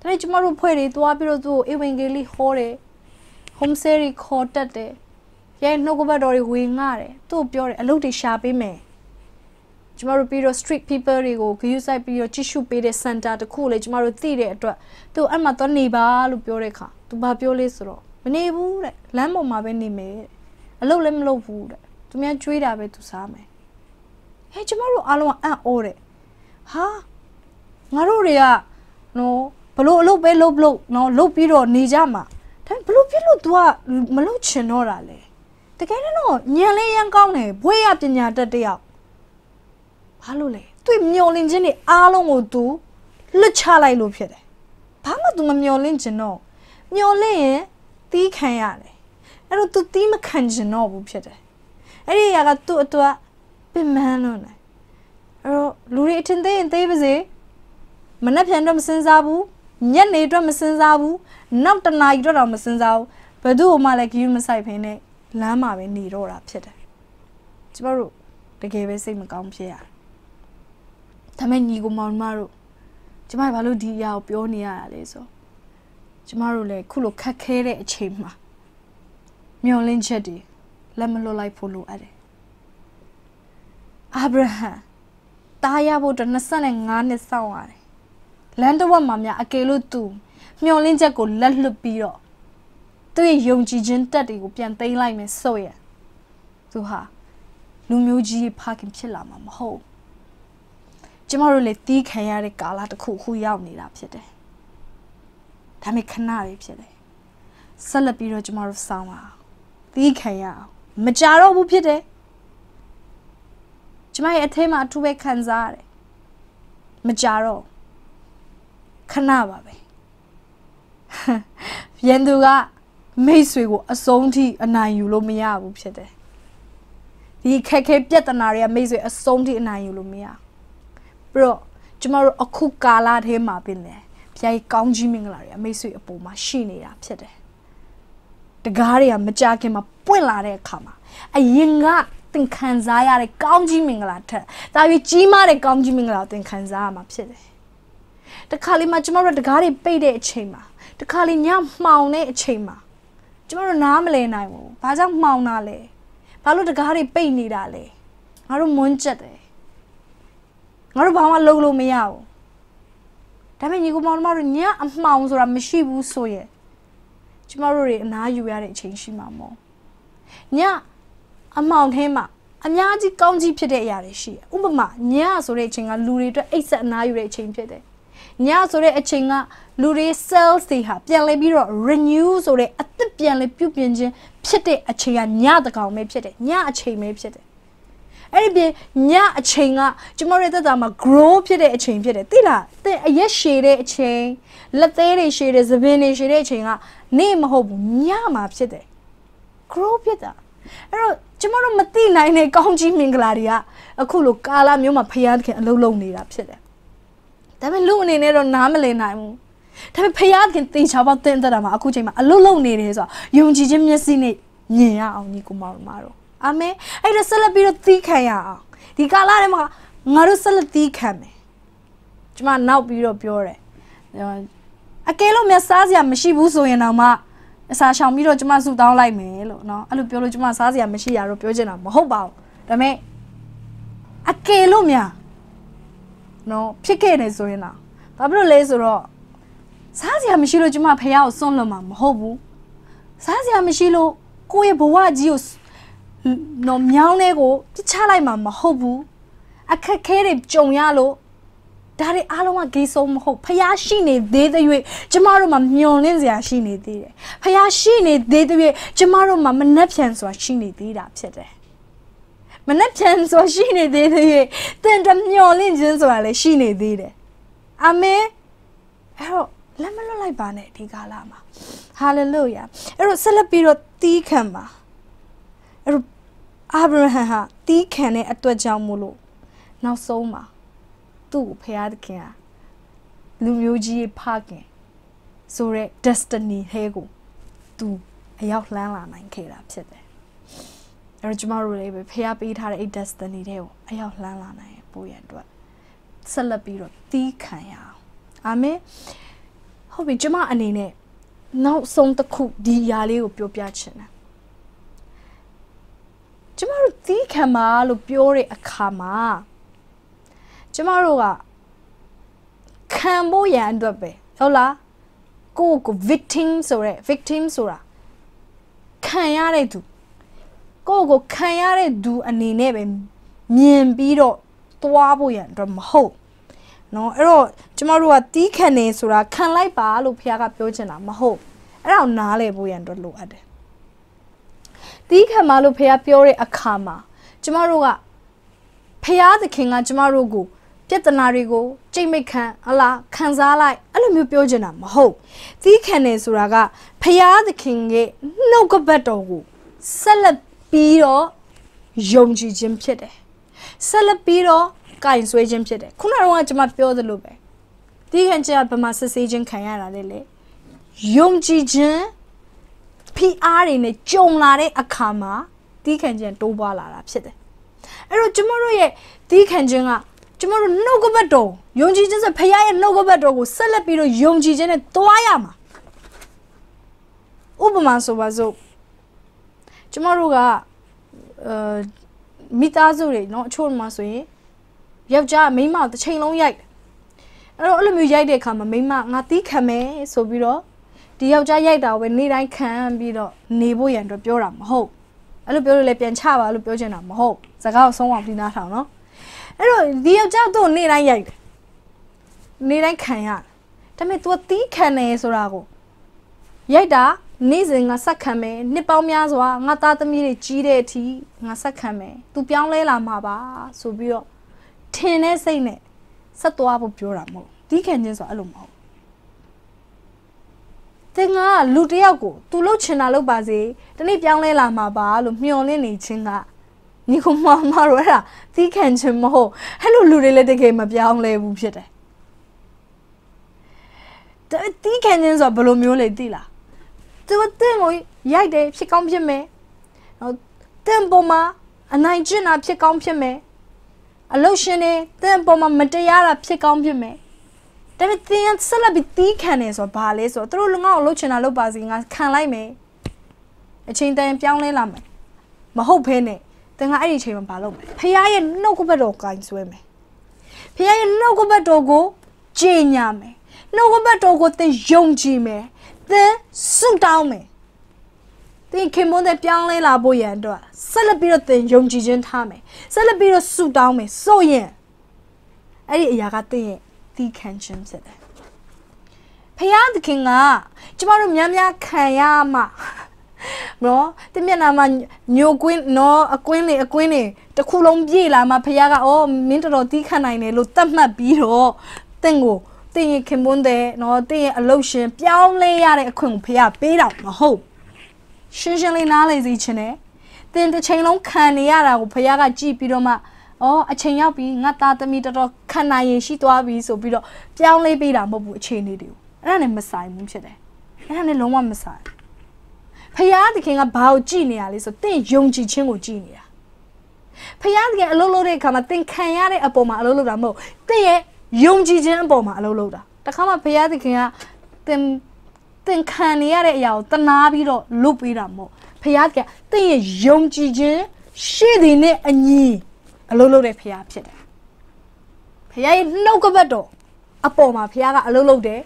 Speaker 1: တယ်ဒါနဲ့ကျမတို့ဖွဲ့တွေသွားပြီးတော့သူ့ကိုဧဝံဂေလိဟောတယ် home series ခေါ်တက်တယ်ရဲ့နှုတ်ကပတ်တော်တွေဝေငှတယ်သူ့ကိုပြောတယ်အလုပ်တွေရှာပေးမယ်ကျမတို့ပြီးတော့ street people တွေကို view site ပြီးတော့ကြည့်ရှုပေးတဲ့ center တခုလေကျမတို့သိတဲ့အတွက်သူအမှသွားနေပါလို့ပြောတဲ့အခါသူဘာပြောလဲဆိုတော့မနေဘူးတဲ့လမ်းပေါ်မှာပဲနေမယ်တဲ့အလုပ်လည်းမလုပ်ဘူးတဲ့သူများကြွေးတာပဲသူစားမယ်ဟဲ့ကျမတို့အားလုံးကအံ့ဩတဲ့ဟာငါတို့တွေကနော်ဘလို့အလုပ်ပဲလုပ်လို့နော်လုပ်ပြီးတော့နေကြမှာဒါဘလို့ဖြစ်လို့ तू ကမလုပ်ချင်တော့တာလေတကယ်တော့ညံလေးရန်ကောင်းတယ်ဘွေရပညာတတ်တယောက်ဘာလို့လဲသူမျောလင်းခြင်းတွေအားလုံးကို तू လွတ်ချလိုက်လို့ဖြစ်တယ်ဘာမှ तू မမျောလင်းချင်တော့မျောလင်းရင်တီးခံရတယ်အဲ့တော့ तू တီးမခံကျင်တော့ဘူးဖြစ်တယ်အဲ့ဒီအရာကသူ့အတွက်ပင်မန်းလွန်းတယ်အဲ့တော့လူတွေအထင်သေးရင်သေးပါစေမနှက်ပြန်တော့မစင်စားဘူးညက်နေတော့မစင်စားဘူးနောက်တနာရီတော့တော့မစင်စားဘူးဘယ်သူ့မှလည်းဂီးမဆိုင်ဖင်းနဲ့လမ်းမှာပဲနေတော့တာဖြစ်တယ်ကျမတို့တကယ်ပဲစိတ်မကောင်းဖြစ်ရတယ်ဒါမဲ့ညီကိုမောင်မတို့ကျမတို့ဘာလို့ဒီအရာကိုပြောနေရတာလဲဆိုတော့ကျမတို့လည်းခုလိုခက်ခဲတဲ့အချိန်မှာမျောလင်းချက်တွေလက်မလွတ်လိုက်ဖို့လိုအပ်တယ်အာဗြဟံတားရဖို့အတွက်25နှစ်စောင့်ရတယ်လမ်းတစ်ဝက်မှာများအကယ်လို့သူ မျောလင်းချက်ကိုလက်လွတ်ပြီးတော့သူ့ရဲ့ယုံကြည်ခြင်းတက်တွေကိုပြန်သိမ်းလိုက်မယ်ဆိုရသူဟာလူမျိုးကြီးဖခင်ဖြစ်လာမှာမဟုတ်ကျမတို့လည်းတီးခံရတဲ့ကာလတစ်ခုခုရောက်နေတာဖြစ်တယ်ဒါပေမဲ့ခဏလေးဖြစ်တယ်ဆက်လက်ပြီးတော့ကျမတို့စောင်းပါသီးခံရအောင်မကြတော့ဘူးဖြစ်တယ်ကျမရဲ့အထဲမှာအထူးပဲခံစားရတယ်မကြတော့ခဏပါပဲရန်သူကမိတ်ဆွေကိုအဆုံးထိအနိုင်ယူလို့မရဘူးဖြစ်တယ်ဒီခက်ခဲပြဿနာတွေကမိတ်ဆွေအဆုံးထိအနိုင်ယူလို့မရပြီးတော့ကျမတို့အခုကာလထဲမှာပြင်တယ်ဘုရားကြီးကောင်းကြီးမင်္ဂလာတွေအမိတ်ဆွေအပေါ်မှာရှိနေတာဖြစ်တယ်တကားတွေကမကြခင်မှာပွင့်လာတဲ့အခါမှာအရင်ကသင်ခံစားရတဲ့ကောင်းကြီးမင်္ဂလာထက်ဒါပြီးကြီးမားတဲ့ကောင်းကြီးမင်္ဂလာကိုသင်ခံစားရမှာဖြစ်တယ်တခါလေးမှကျမတို့တကားတွေပိတ်တဲ့အချိန်မှာတခါလေးညမှောင်တဲ့အချိန်မှာကျမတို့နားမလည်နိုင်ဘူးဘာကြောင့်မှောင်တာလဲဘာလို့တကားတွေပိတ်နေတာလဲငါတို့မွန်းကျက်တယ်ငါတို့ဘာမှလုပ်လို့မရဘူးဒါပေမဲ့ညီကိုမောင်တို့ညအမှောင်ဆိုတာမရှိဘူးဆိုရင်ကျမတို့တွေအနားယူရတဲ့အချိန်ရှိမှာမို့ညအမှောင်ထဲမှာအများကြီးကောင်းကြီးဖြစ်တဲ့အရာတွေရှိတယ်ဥပမာညဆိုတဲ့အချိန်ကလူတွေအတွက်အိတ်ဆက်အနားယူတဲ့အချိန်ဖြစ်တယ်ညဆိုတဲ့အချိန်ကလူတွေ cells တွေဟာပြန်လဲပြီးတော့ renew ဆိုတဲ့အသစ်ပြန်လဲပြုပြင်ခြင်းဖြစ်တဲ့အချိန်ကညတကောင်ပဲဖြစ်တယ်ညအချိန်ပဲဖြစ်တယ်အဲ့ဒီပြင်ညအချိန်ကကျမတို့သက်တာမှာ grow ဖြစ်တဲ့အချိန်ဖြစ်တယ်သိလားသင်အရက်ရှည်တဲ့အချိန်လက်သေးတွေရှည်တယ်သပင်တွေရှည်တဲ့အချိန်ကနေ့မဟုတ်ဘူးညမှာဖြစ်တယ် grow ဖြစ်တာအဲ့တော့ကျမတို့မသိနိုင်တဲ့ကောင်းကြီးမင်္ဂလာတွေကအခုလိုကာလမျိုးမှာဖျားသခင်အလုံးလုံးနေတာဖြစ်တယ်ဒါပေမဲ့လူအနေနဲ့တော့နားမလည်နိုင်ဘူးဒါပေမဲ့ဖျားသခင်တေချာပေါက်တင်းတက်တာမှာအခုချိန်မှာအလုံးလုံးနေတယ်ဆိုတော့ယုံကြည်ခြင်းမျက်စိနဲ့မြင်ရအောင်ညီကိုမောင်တို့အာမင်အဲ့ဒါဆက်လက်ပြီးတော့သီးခံရအောင်ဒီကာလထဲမှာငါတို့ဆက်လက်သီးခံမယ်ကျွန်မနောက်ပြီးတော့ပြောတယ်အကယ်လို့မြတ်စားစရာမရှိဘူးဆိုရင်တော့မှအစာရှောင်ပြီးတော့ကျွန်မဆူတောင်းလိုက်မယ်လို့နော်အဲ့လိုပြောလို့ကျွန်မစားစရာမရှိရတော့ပြောချင်တာမဟုတ်ပါဘူးဒါပေမဲ့အကယ်လို့များနော်ဖြစ်ခဲ့နေဆိုရင်တော့ဘာဖြစ်လို့လဲဆိုတော့စားစရာမရှိလို့ကျွန်မဖះကိုစွန့်လွတ်မှာမဟုတ်ဘူးစားစရာမရှိလို့ကိုယ့်ရဲ့ဘဝကြီးကိုနော်မြောင်းတဲ့ကိုပြစ်ချလိုက်မှာမဟုတ်ဘူးအခက်ခဲတွေကြုံရလို့ဒါတွေအားလုံးကဂေးဆုံးမဟုတ်ဖះရှိနေသေးတဲ့၍ကျမတို့မှာမျောလင့်စရာရှိနေသေးတယ်ဖះရှိနေသေးတဲ့၍ကျမတို့မှာမနှက်ဖြန်စွာရှိနေသေးတာဖြစ်တယ်မနှက်ဖြန်စွာရှိနေသေးတဲ့၍တန်တမျောလင့်ခြင်းဆိုတာလည်းရှိနေသေးတယ်အာမင်အဲ့တော့လက်မလွတ်လိုက်ပါနဲ့ဒီကာလမှာဟာလေလုယာအဲ့တော့ဆက်လက်ပြီးတော့တီးခံပါအဲ့တော့အာဗြဟံဟာတီးခံတဲ့အတွက်ကြောင့်မို့လို့နောက်ဆုံးမှာသူ့ကိုဖခင်တခင်ဟာလူမျိုးကြီးဖခင်ဆိုတဲ့ destiny ဟဲကိုသူအရောက်လှမ်းလာနိုင်ခဲ့တာဖြစ်တယ်။အဲတော့ကျမတို့လည်းပဲဖခင်ပေးထားတဲ့အဲ့ destiny တွေကိုအရောက်လှမ်းလာနိုင်ပို့ရန်အတွက်ဆက်လက်ပြီးတော့တီးခံရအောင်။အာမင်။ဟုတ်ပြီကျမအနေနဲ့နောက်ဆုံးတစ်ခုဒီຢာလေးကိုပြောပြချင်တယ်ကျမတို့သီးခံပါလို့ပြောတဲ့အခါမှာကျမတို့ကခံဖို့ရန်အတွက်ပဲဟုတ်လားကိုကို victim ဆိုရဲ victim ဆိုတာခံရတဲ့သူကိုကိုခံရတဲ့သူအနေနဲ့ပဲမြင်ပြီးတော့သွားဖို့ရန်အတွက်မဟုတ်နော်အဲ့တော့ကျမတို့ကတီးခံနေဆိုတာခံလိုက်ပါလို့ဖခင်ကပြောချင်တာမဟုတ်အဲ့ဒါကိုနားလည်ဖို့ရန်အတွက်လိုအပ်တယ်သီးခံပါလို့ဖခင်ပြောတဲ့အခါမှာကျမတို့ကဖခင်သခင်ကကျမတို့ကိုပြဿနာတွေကိုကြိတ်မိတ်ခံဟလာခံစားလိုက်အဲ့လိုမျိုးပြောချင်တာမဟုတ်သီးခံတယ်ဆိုတာကဖခင်သခင်ရဲ့နှုတ်ကပတ်တော်ကိုဆက်လက်ပြီးတော့ယုံကြည်ခြင်းဖြစ်တယ်ဆက်လက်ပြီးတော့ကင်ဆွေးခြင်းဖြစ်တယ်ခုနကတော့ကျွန်မပြောသလိုပဲသီးခံခြင်းကဘာမှဆစ်ဆေးခြင်းခံရတာလေလေယုံကြည်ခြင်းဖိအားတွေနဲ့ကြုံလာတဲ့အခါမှာသီးခံခြင်းတိုးပွားလာတာဖြစ်တယ်အဲ့တော့ကျမတို့ရဲ့သီးခံခြင်းကကျမတို့နှုတ်ကပတ်တော်ယုံကြည်ခြင်းဆိုဖခင်ရဲ့နှုတ်ကပတ်တော်ကိုဆက်လက်ပြီးတော့ယုံကြည်ခြင်းနဲ့သွားရမှာဥပမာဆိုပါစို့ကျမတို့ကအဲမိသားစုတွေเนาะအချို့မှာဆိုရင်ယောက်ျားမိန်းမတစ်ချိန်လုံးရိုက်တယ်အဲ့တော့အဲ့လိုမျိုးရိုက်တဲ့အခါမှာမိန်းမငါတီးခံမယ်ဆိုပြီးတော့ဒီယောက်ျားရိုက်တာကိုပဲနေ့တိုင်းခံပြီးတော့နေဖို့ရန်အတွက်ပြောတာမဟုတ်အဲ့လိုပြောလို့လည်းပြန်ချပါလို့ပြောချင်တာမဟုတ်စကားကိုဆုံးအောင်ပြီးသားထောင်နော်အဲ့တော့ဒီယောက်ျားသူ့နေ့တိုင်းရိုက်တယ်နေ့တိုင်းခံရတယ်ဒါပေမဲ့ तू တီးခံနေဆိုတာကိုရိုက်တာနေ့စဉ်ငါဆက်ခံမယ်နှစ်ပေါင်းများစွာငါသားသမီးတွေကြီးတဲ့အထိငါဆက်ခံမယ် तू ပြောင်းလဲလာမှာပါဆိုပြီးတော့ထင်တဲ့စိတ်နဲ့ဆက်သွားဖို့ပြောတာမဟုတ်တီးခံခြင်းဆိုတာအဲ့လိုမဟုတ်သင်ကလူတယောက်ကို तू လှုပ်ချင်တာလှုပ်ပါစေတနေ့ပြောင်းလဲလာမှာပါလို့မျှော်လင့်နေခြင်းကညီကောင်မမတို့အဲ့ဒါသီးခံခြင်းမဟုတ်အဲ့လိုလူတွေလည်းတကယ်မပြောင်းလဲဘူးဖြစ်တယ်တီးခံခြင်းဆိုဘယ်လိုမျိုးလဲသိလားသူတင့်ကိုရိုက်တယ်ဖြစ်ကောင်းဖြစ်မယ်ဟိုတင့်ပေါ်မှာအနိုင်ကျင့်တာဖြစ်ကောင်းဖြစ်မယ်အလုရှင်တွေတင့်ပေါ်မှာမတရားတာဖြစ်ကောင်းဖြစ်မယ်ဒါပေမဲ့သင်ဆက်လက်ပြီးတီးခံနေဆိုတော့ဘာလဲဆိုတော့သူတို့ငါ့ကိုလှုပ်ချင်တာလှုပ်ပါစေငါခံလိုက်မယ်အချိန်တန်ပြောင်းလဲလာမယ်မဟုတ်ဘဲနဲ့သင်ကအဲ့ဒီအချိန်မှာဘာလုပ်မလဲဖခင်ရဲ့နှုတ်ကပတ်တော်ကိုင်ဆွဲမယ်ဖခင်ရဲ့နှုတ်ကပတ်တော်ကိုကြည်ညာမယ်နှုတ်ကပတ်တော်ကိုသင်ယုံကြည်မယ်သင်စွန့်တောင်းမယ်သင်ခင်မွန်းတဲ့ပြောင်းလဲလာဖို့ရန်အတွက်ဆက်လက်ပြီးတော့သင်ယုံကြည်ခြင်းထားမယ်ဆက်လက်ပြီးတော့ဆုတောင်းမယ်ဆိုရင်အဲ့ဒီအရာကသင်ရဲ့သီးခံခြင်းဖြစ်တယ်ဖယားသခင်ကကျမတို့များများခံရမှနော်တမျက်နာမှာညိုကွင်းနော်အကွင်းလေအကွင်းလေတစ်ခုလုံးပြေးလာမှဖယားကအော်မင်းတော်တော်တီးခတ်နိုင်တယ်လို့သတ်မှတ်ပြီးတော့တင့်ကိုတင့်ရဲ့ခင်ပွန်းတဲ့နော်တင့်ရဲ့အလုရှင်ပြောင်းလဲရတဲ့အခွင့်ကိုဖယားပေးတော့မဟုတ်ရှင်းရှင်းလေးနားလေစီချင်တယ်တင့်တစ်ချိန်လုံးခံနေရတာကိုဖယားကကြည့်ပြီးတော့မှအော်အချိန်ရောက်ပြီငါသားသမီးတော်တော်ခံနိုင်ရရှိသွားပြီဆိုပြီးတော့ပြောင်းလဲပေးတာမဟုတ်ဘူးအခြေအနေတွေကိုအဲ့ဒါနဲ့မဆိုင်ဘူးဖြစ်တယ်အဲ့ဒါနဲ့လုံးဝမဆိုင်ဖယားသခင်ကဘာကိုကြည်နေရလဲဆိုတင့်ယုံကြည်ခြင်းကိုကြည်နေတာဖယားသခင်အလုပ်လုပ်တဲ့အခါမှာသင်ခံရတဲ့အပေါ်မှာအလုပ်လုပ်တာမဟုတ်တင့်ရဲ့ယုံကြည်ခြင်းအပေါ်မှာအလုပ်လုပ်တာတခါမှဖယားသခင်ကသင်သင်ခံနေရတဲ့အရာကိုတနာပြီးတော့လုပ်ပေးတာမဟုတ်ဖယားသခင်ကတင့်ရဲ့ယုံကြည်ခြင်းရှိသည်နဲ့အညီအလုံးလုံးတဲ့ဖရာဖြစ်တယ်ဖရာရဲ့နှုတ်ကပတ်တော်အပေါ်မှာဖရာကအလုံးလုံးတယ်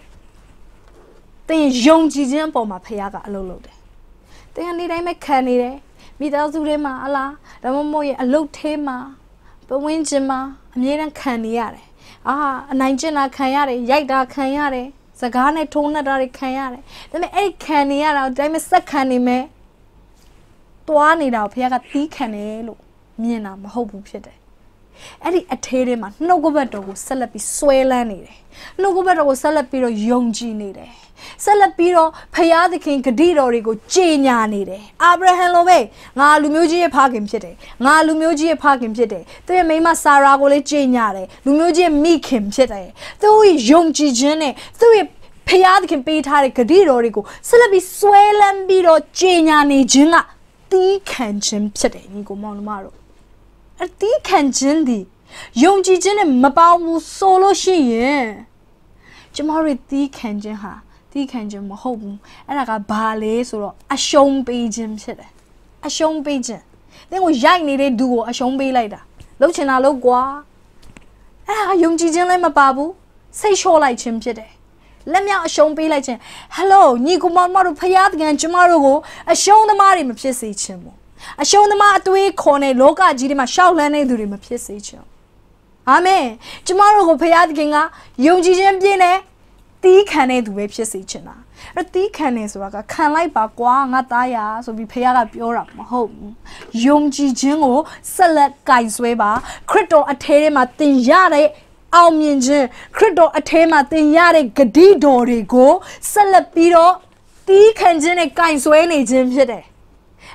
Speaker 1: တင်ယုံကြည်ခြင်းအပေါ်မှာဖရာကအလုံးလုံးတယ်တင်ကနေ့တိုင်းပဲခံနေတယ်မိသားစုတွေမှာအလားဒါမှမဟုတ်ရဲ့အလုတ်သေးမှာပဝင်းကျင်မှာအမြဲတမ်းခံနေရတယ်အာအနိုင်ကျင့်တာခံရတယ်ရိုက်တာခံရတယ်စကားနဲ့ထုံးနှက်တာတွေခံရတယ်ဒါပေမဲ့အဲ့ခံနေရတာတိုင်းပဲစက်ခံနေမယ်တွားနေတာကိုဖခင်ကတီးခံတယ်လို့မြင်တာမဟုတ်ဘူးဖြစ်တယ်အဲ့ဒီအထဲထဲမှာနှုတ်ကပတ်တော်ကိုဆက်လက်ပြီးဆွဲလန်းနေတယ်နှုတ်ကပတ်တော်ကိုဆက်လက်ပြီးတော့ယုံကြည်နေတယ်ဆက်လက်ပြီးတော့ဖယားသခင်ဂတိတော်တွေကိုကြေညာနေတယ်အာဗြဟံလိုပဲငါလူမျိုးကြီးရဲ့ဖခင်ဖြစ်တယ်ငါလူမျိုးကြီးရဲ့ဖခင်ဖြစ်တယ်သူ့ရဲ့မိန်းမဆာရာကိုလည်းကြေညာတယ်လူမျိုးကြီးရဲ့မိခင်ဖြစ်တယ်သူ့ရဲ့ယုံကြည်ခြင်းနဲ့သူ့ရဲ့ဖယားသခင်ပေးထားတဲ့ဂတိတော်တွေကိုဆက်လက်ပြီးဆွဲလန်းပြီးတော့ကြေညာနေခြင်းကတီးခံခြင်းဖြစ်တယ်ညီကိုမောင်တို့မတို့အသီးခံခြင်းသည်ယုံကြည်ခြင်းနဲ့မပေါင်းဘူးဆိုလို့ရှိရင်ကျမတို့သီးခံခြင်းဟာသီးခံခြင်းမဟုတ်ဘူးအဲ့ဒါကဘာလဲဆိုတော့အရှုံးပေးခြင်းဖြစ်တယ်အရှုံးပေးခြင်းသင်ကိုရိုက်နေတဲ့သူကိုအရှုံးပေးလိုက်တာလှုပ်ချင်တာလှုပ်ကွာအဲ့ဒါကယုံကြည်ခြင်းလည်းမပါဘူးစိတ်လျှော့လိုက်ခြင်းဖြစ်တယ်လက်မြောက်အရှုံးပေးလိုက်ခြင်းဟယ်လိုညီကောင်မတို့ဖယားတကံကျမတို့ကိုအရှုံးသမားတွေမဖြစ်စေခြင်းဘူးအရှုံးသမားအသွေးခေါ်နေလောကကြီးထဲမှာရှောက်လန်းနေသူတွေမဖြစ်စေချင်အာမင်ကျမတို့ကိုဖခင်သခင်ကယုံကြည်ခြင်းပြည့်နဲ့တီးခံတဲ့သူပဲဖြစ်စေချင်တာအဲ့တီးခံနေဆိုတာကခံလိုက်ပါကွာငါသားရဆိုပြီးဖခင်ကပြောတာမဟုတ်ဘူးယုံကြည်ခြင်းကိုဆက်လက်ကင်ဆွဲပါ ခရစ်တော်အထဲထဲမှာသင်ရတဲ့အောင်မြင်ခြင်းခရစ်တော်အထဲမှာသင်ရတဲ့ဂတိတော်တွေကိုဆက်လက်ပြီးတော့တီးခံခြင်းနဲ့ကင်ဆွဲနေခြင်းဖြစ်တယ်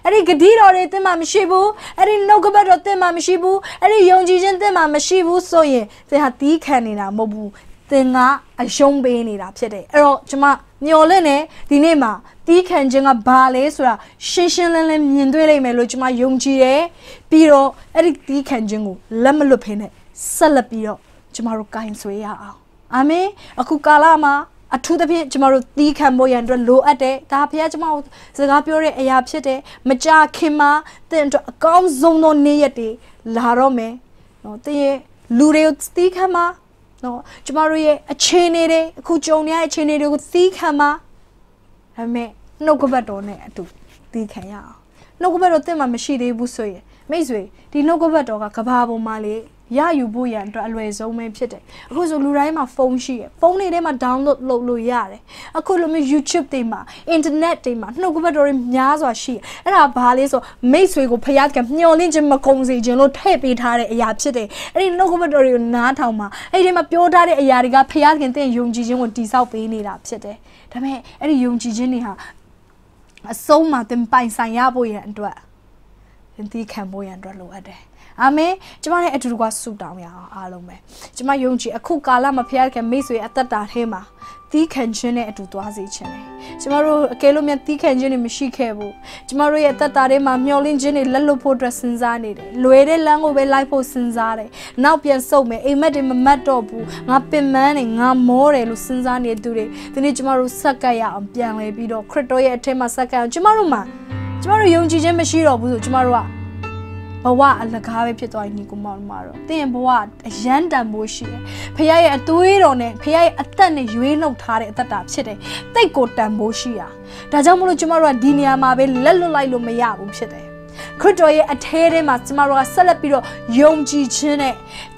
Speaker 1: အဲ့ဒီဂတိတော်တွေသင်မှာမရှိဘူးအဲ့ဒီနှုတ်ကပတ်တော်သင်မှာမရှိဘူးအဲ့ဒီယုံကြည်ခြင်းသင်မှာမရှိဘူးဆိုရင်သင်ဟာတီးခံနေတာမဟုတ်ဘူးသင်ကအယုံပေးနေတာဖြစ်တယ်အဲ့တော့ကျွန်မမျော်လင့်နေဒီနေ့မှာတီးခံခြင်းကဘာလဲဆိုတာရှင်းရှင်းလင်းလင်းမြင်တွေ့လိမ့်မယ်လို့ကျွန်မယုံကြည်တယ်ပြီးတော့အဲ့ဒီတီးခံခြင်းကိုလက်မလွတ်ဖ ೇನೆ ဆက်လက်ပြီးတော့ကျွန်မတို့ကင်ဆွေးရအောင်အာမင်အခုကာလမှာအထူးသဖြင့်ကျမတို့သီးခံဖို့ရန်အတွက်လိုအပ်တယ်ဒါဖခင်ကျမတို့စကားပြောတဲ့အရာဖြစ်တယ်မကြခင်မှာသင်အတွက်အကောင်းဆုံးသောနေ့ရက်တွေလာတော့မယ်နော်သင်ရဲ့လူတွေကိုသီးခံမှာနော်ကျမတို့ရဲ့အခြေအနေတွေအခုကြုံနေရတဲ့အခြေအနေတွေကိုသီးခံမှာဒါပေမဲ့နှုတ်ကပတ်တော်နဲ့အတူသီးခံရအောင်နှုတ်ကပတ်တော်သင်မှာမရှိသေးဘူးဆိုရင်မိတ်ဆွေဒီနှုတ်ကပတ်တော်ကကဘာပေါ်မှာလေရယူဖို့ရန်အတွက်အလွယ်ဆုံးပဲဖြစ်တယ်အခုဆိုလူတိုင်းမှာဖုန်းရှိရယ်ဖုန်းတွေထဲမှာ download လုပ်လို့ရတယ်အခုလိုမျိုး YouTube တွေမှာ internet တွေမှာနှုတ်ကပတ်တော်တွေများစွာရှိရယ်အဲ့ဒါဘာလဲဆိုမိတ်ဆွေကိုဖျားကမျောလင့်ခြင်းမကုန်စေခြင်းလို့ထည့်ပေးထားတဲ့အရာဖြစ်တယ်အဲ့ဒီနှုတ်ကပတ်တော်တွေကိုနားထောင်မှာအဲ့ဒီမှာပြောထားတဲ့အရာတွေကဖျားကတင့်ယုံကြည်ခြင်းကိုတိဆောက်ပေးနေတာဖြစ်တယ်ဒါပေမဲ့အဲ့ဒီယုံကြည်ခြင်းတွေဟာအဆုံးမှာသင်ပိုင်ဆိုင်ရဖို့ရန်အတွက်သင်သိခံဖို့ရန်အတွက်လိုအပ်တယ်အာမင်ကျမနဲ့အတူတကွဆုတောင်းရအောင်အားလုံးပဲကျမယုံကြည်အခုကာလမှာဖခင်ကမိတ်ဆွေအသက်တာထဲမှာသီးခံခြင်းနဲ့အတူသွားစေခြင်းလေကျမတို့အကယ်လို့မြတ်သီးခံခြင်းတွေမရှိခဲ့ဘူးကျမတို့ရဲ့အသက်တာထဲမှာမျောလင့်ခြင်းတွေလက်လွတ်ဖို့အတွက်စဉ်းစားနေတယ်လွယ်တဲ့လမ်းကိုပဲလိုက်ဖို့စဉ်းစားတယ်နောက်ပြန်ဆုတ်မယ်အိမ်မက်တွေမမတ်တော့ဘူးငါပင်မန်းနေငါမောတယ်လို့စဉ်းစားနေသူတွေဒီနေ့ကျမတို့ဆက်ကပ်ရအောင်ပြန်လဲပြီးတော့ခရစ်တော်ရဲ့အထက်မှာဆက်ကပ်အောင်ကျမတို့မှာကျမတို့ယုံကြည်ခြင်းမရှိတော့ဘူးဆိုကျမတို့ကဘဝအလကားပဲဖြစ်သွားရင်ညီကိုမောင်တို့တော့တင်းဘဝအယမ်းတန်ဖို့ရှိတယ်ဖခင်ရဲ့အသွေးတော်နဲ့ဖခင်ရဲ့အသက်နဲ့ရွေးနှုတ်ထားတဲ့အသက်တာဖြစ်တယ်တိတ်ကိုတန်ဖို့ရှိတာဒါကြောင့်မလို့ကျမတို့ကဒီနေရာမှာပဲလက်လွတ်လိုက်လို့မရဘူးဖြစ်တယ်ခရစ်တော်ရဲ့အထဲထဲမှာကျမတို့ကဆက်လက်ပြီးတော့ယုံကြည်ခြင်းနဲ့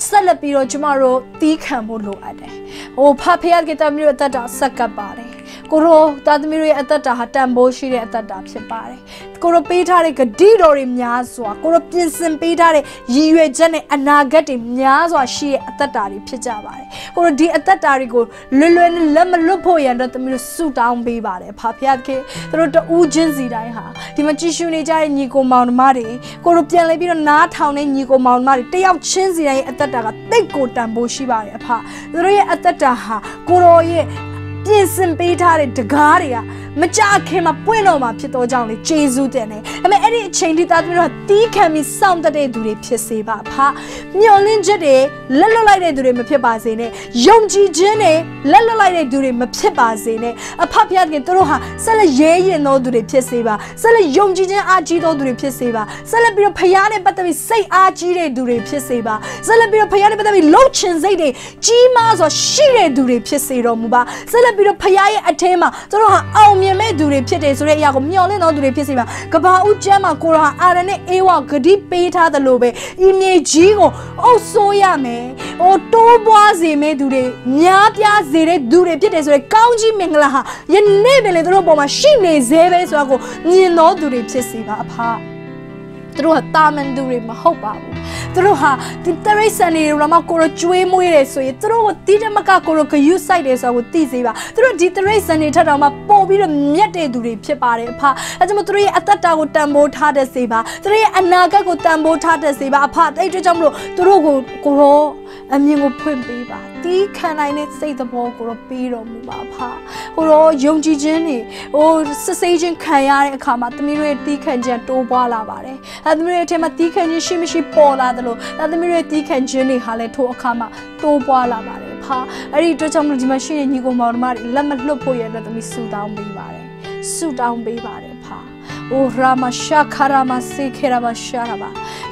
Speaker 1: ဆက်လက်ပြီးတော့ကျမတို့သီးခံဖို့လိုအပ်တယ်။ဟိုဖဖရကတမီးတို့အသက်တာဆက်ကပ်ပါတယ်။ကိုရောတာသမီးတို့ရဲ့အသက်တာဟာတန်ဖိုးရှိတဲ့အသက်တာဖြစ်ပါတယ်။ကိုရောပေးထားတဲ့ဂတိတော်တွေများစွာကိုရောပြင်ဆင်ပေးထားတဲ့ရည်ရွယ်ချက်နဲ့အနာဂတ်တွေများစွာ ရှိတဲ့အသက်တာတွေဖြစ်ကြပါတယ်။ကိုရောဒီအသက်တာတွေကိုလွယ်လွယ်နဲ့လက်မလွတ်ဖို့ရန်တော့သမီးတို့ဆုတောင်းပေးပါတယ်။ဖဖရကတို့တူးချင်းစီတိုင်းဟာဒီမှာကြည်ရှုနေကြတဲ့ညီကိုမောင်င်နှမတွေကိုတို့ပြန်လဲပြီးတော့နားထောင်တဲ့ညီကိုမောင်နှမတွေတယောက်ချင်းစီတိုင်းရဲ့အသက်တာကတိတ်ကိုတန်ဖိုးရှိပါတယ်အဖသူတို့ရဲ့အသက်တာဟာကိုတို့ရဲ့ပြင်ဆင်ပေးထားတဲ့တကားတွေကမကြခင်မှာပွင့်တော်မှာဖြစ်တော့ကြောင်းလေဂျေဇုတင်တယ်ဒါပေမဲ့အဲ့ဒီအချိန်ဒီသားသမီးတို့ကတီးခံပြီးစောင့်တတ်တဲ့သူတွေဖြစ်စေပါဖမျောလင့်ချက်တွေလက်လွတ်လိုက်တဲ့သူတွေမဖြစ်ပါစေနဲ့ယုံကြည်ခြင်းတွေလက်လွတ်လိုက်တဲ့သူတွေမဖြစ်ပါစေနဲ့အဖဖျားခင်တို့ဟာဆက်လက်ရဲရင်သောသူတွေဖြစ်စေပါဆက်လက်ယုံကြည်ခြင်းအားကြီးသောသူတွေဖြစ်စေပါဆက်လက်ပြီးတော့ဖျားနဲ့ပတ်သက်ပြီးစိတ်အားကြီးတဲ့သူတွေဖြစ်စေပါဆက်လက်ပြီးတော့ဖျားနဲ့ပတ်သက်ပြီးလှုပ်ချင်စိတ်တွေကြီးမားစွာရှိတဲ့သူတွေဖြစ်စေတော်မူပါဆက်လက်ပြီးတော့ဖျားရဲ့အထင်းမှာတို့ဟာအောင်မြမြင်မဲ့သူတွေဖြစ်တယ်ဆိုတဲ့အရာကိုမျှော်လင့်သောသူတွေဖြစ်စေပါကဘာဦးကျမ်းမှာကိုရာအာရနဲ့အေဝဂတိပေးထားသလိုပဲဤမြေကြီးကိုအုပ်ဆိုးရမယ်ဟိုတိုးပွားစေမဲ့သူတွေများပြားစေတဲ့သူတွေဖြစ်တယ်ဆိုတဲ့ကောင်းကြီးမင်္ဂလာဟာယနေ့ပင်လေတို့ဘုံမှာရှိနေသေးပဲဆိုတော့ကိုမြင်သောသူတွေဖြစ်စေပါအဖာသူတို့ကတာမန်သူတွေမဟုတ်ပါဘူးသူတို့ဟာဒီတရိတ်ဆန်တွေတော့မှကိုရောကျွေးမွေးတယ်ဆိုရင်သူတို့ကိုတိတမကကိုရောဂယုဆိုင်တယ်ဆိုတာကိုသိစေပါသူတို့ဒီတရိတ်ဆန်တွေထက်တော့မှပို့ပြီးတော့မြတ်တဲ့သူတွေဖြစ်ပါတယ်အဖအဲကြောင့်သူတို့ရဲ့အသက်တာကိုတန်ဖိုးထားတတ်စေပါသူတို့ရဲ့အနာဂတ်ကိုတန်ဖိုးထားတတ်စေပါအဖအဲ့ဒီအတွက်ကြောင့်မလို့သူတို့ကိုကိုရောအမြင်ကိုဖွင့်ပေးပါတီးခံနိုင်တဲ့စိတ်သဘောကိုတော့ပေးတော်မူပါဖ။ကိုတော့ယုံကြည်ခြင်းတွေဟိုစစ်ဆေးခြင်းခံရတဲ့အခါမှာသမီးတို့ရဲ့တီးခံခြင်းတိုးပွားလာပါတယ်။အဲသမီးတို့အထက်မှာတီးခံခြင်းရှိမရှိပေါ်လာတယ်လို့အဲသမီးတို့ရဲ့တီးခံခြင်းတွေဟာလည်းထိုအခါမှာတိုးပွားလာပါတယ်ဖ။အဲ့ဒီအတွက်ကြောင့်မလို့ဒီမှာရှိတဲ့ညီကောင်မောင်တို့မတွေလက်မလွတ်ဖို့ရတဲ့သမီးဆူတောင်းပေးပါတယ်။ဆူတောင်းပေးပါတယ်ဖ။အိုရာမရှာခရာမစေခေရာမရှာရာမ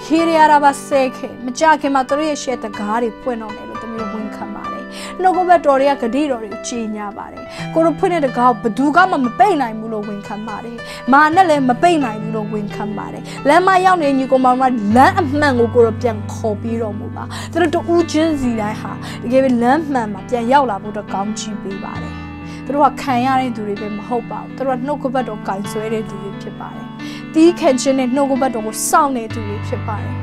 Speaker 1: ခေရာရာမစေခေမကြခင်မှာသူတို့ရဲ့ရှေ့တကားတွေပွင့်တော့မယ်မျိုးဝင်ခံပါတယ်နှုတ်ကပတ်တော်တွေကဂတိတော်တွေကိုကြီးညာပါတယ်ကိုတို့ဖွင့်တဲ့တကောက်ဘသူကမှမပိတ်နိုင်ဘူးလို့ဝင်ခံပါတယ်မာနဲ့လည်းမပိတ်နိုင်ဘူးလို့ဝင်ခံပါတယ်လမ်းမရောက်နေညီကောင်မတို့လမ်းအမှန်ကိုကိုတို့ပြန်ခေါ်ပြီးတော့မူပါသူတို့တူးချင်းစီတိုင်းဟာတကယ်ပဲလမ်းမှန်မှာပြန်ရောက်လာဖို့တော့ကောင်းချီးပေးပါတယ်သူတို့ကခံရတဲ့သူတွေပဲမဟုတ်ပါဘူးသူတို့ကနှုတ်ကပတ်တော်ကင်ဆွဲတဲ့သူတွေဖြစ်ပါတယ်တီးခန့်ခြင်းနဲ့နှုတ်ကပတ်တော်ကိုစောင့်နေသူတွေဖြစ်ပါတယ်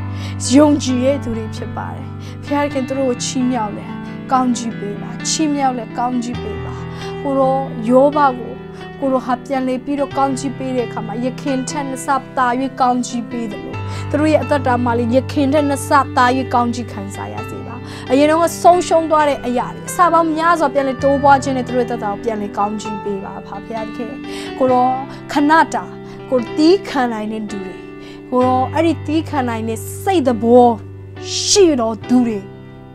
Speaker 1: ယုံကြည်ရဲ့သူတွေဖြစ်ပါတယ်ဖခင်သူတို့ကိုချီးမြှောက်လဲကောင်းကြီးပေးပါချီးမြှောက်လဲကောင်းကြီးပေးပါကိုရောယောဘကိုကိုရောဟာပြန်လေပြီးတော့ကောင်းကြီးပေးတဲ့အခါမှာယခင်ထက်နှစ်ဆတာ၍ကောင်းကြီးပေးတယ်လို့သူတို့ရဲ့အသက်တာမှာလေယခင်ထက်နှစ်ဆတာ၍ကောင်းကြီးခံစားရစေပါအရင်တော့ဆုံးရှုံးသွားတဲ့အရာတွေအစာပေါင်းများစွာပြန်လေတိုးပွားခြင်းနဲ့သူတို့ရဲ့သက်တာကိုပြန်လေကောင်းကြီးပေးပါဖခင်ခင်ကိုရောခဏတာကိုတီးခံနိုင်တဲ့သူတွေကိုရောအဲ့ဒီတီးခံနိုင်တဲ့စိတ်သဘောရှိတော်သူတွေ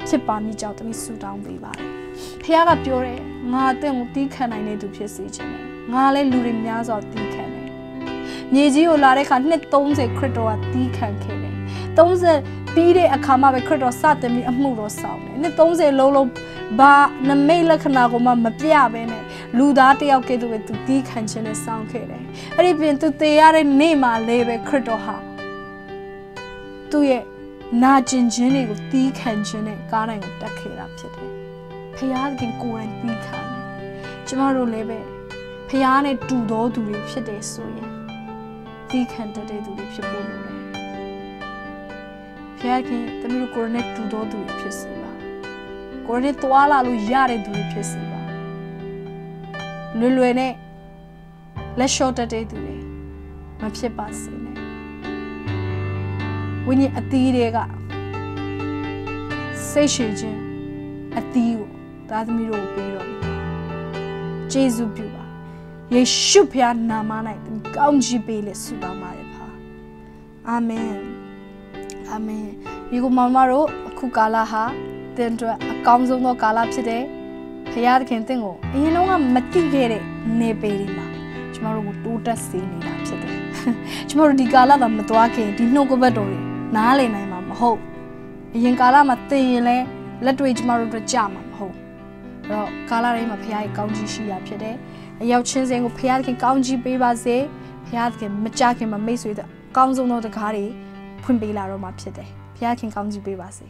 Speaker 1: ဖြစ်ပါမိကြောင့်တမိဆုတောင်းပေးပါတယ်။ဖခင်ကပြောတယ်ငါအသင်ကိုတီးခံနိုင်တဲ့သူဖြစ်စေချင်တယ်။ငါလည်းလူတွေများစွာတီးခံတယ်။မြေကြီးကိုလာတဲ့အခါနှစ်30ခရစ်တော်ကတီးခံခဲ့တယ်။30ပြီးတဲ့အခါမှာပဲခရစ်တော်စတင်ပြီးအမှုတော်ဆောင်တယ်။နှစ်30လုံးလုံးဘာနမိတ်လက္ခဏာကိုမှမပြဘဲနဲ့လူသားတယောက်ကဲ့သို့ပဲသူတီးခံခြင်းနဲ့ဆောင်ခဲ့တယ်။အဲ့ဒီပြင်သူတည်ရတဲ့နေ့မှာလည်းပဲခရစ်တော်ဟာသူ့ရဲ့နာကျင်ခြင်းတွေကိုတီးခံခြင်းနဲ့ကားတိုင်းကိုတက်ခဲ့တာဖြစ်တယ်။ဖခင်ကကိုယ်တိုင်တီးခံတယ်။ကျမတို့လည်းပဲဖခင်နဲ့တူသောသူတွေဖြစ်တယ်ဆိုရင်တီးခံတတ်တဲ့သူတွေဖြစ်ဖို့လိုတယ်။ဖခင်ကသမီးတို့ကိုယ်နဲ့တူသောသူတွေဖြစ်စေပါ။ကိုယ်နဲ့တွာလာလို့ရတဲ့သူတွေဖြစ်စေပါ။လွယ်လွယ်နဲ့လက်လျှော့တတ်တဲ့သူတွေမဖြစ်ပါစေနဲ့ဝိညာဉ်အသီးတွေကစိတ်ရှည်ခြင်းအသီးကိုသားသမီးတို့ကိုပေးတော်မူ။ယေရှုပြုပါ။ယေရှုဖခင်နာမ၌သင်ကောင်းချီးပေးလေဆုတောင်းပါရပါ။အာမင်။အာမင်။ဒီကိုမမတို့အခုကာလဟာသင်တို့အကောင်းဆုံးသောကာလဖြစ်တယ်။ဖခင်သခင်သင်ကိုအရင်လုံးကမတိခဲ့တဲ့နေပေတွေမှာကျမတို့ကိုတိုးတက်စေနေတာဖြစ်တယ်။ကျမတို့ဒီကာလတော့မသွားခင်ဒီနှုတ်ကပတ်တော်တွေနားလည်နိုင်မှာမဟုတ်အရင်ကာလမှာသင်ရင်လဲလက်တွေ့ကျမတို့တို့ကြမှာမဟုတ်အဲ့တော့ကာလတိုင်းမှာဖခင်ရဲ့ကောင်းကြီးရှိရာဖြစ်တယ်အရောက်ချင်းစဉ်ကိုဖခင်ခင်ကောင်းကြီးပေးပါစေဖခင်မကြခင်မှာမိတ်ဆွေတို့အကောင်းဆုံးသောတကားတွေဖွင့်ပေးလာတော့မှာဖြစ်တယ်ဖခင်ခင်ကောင်းကြီးပေးပါစေ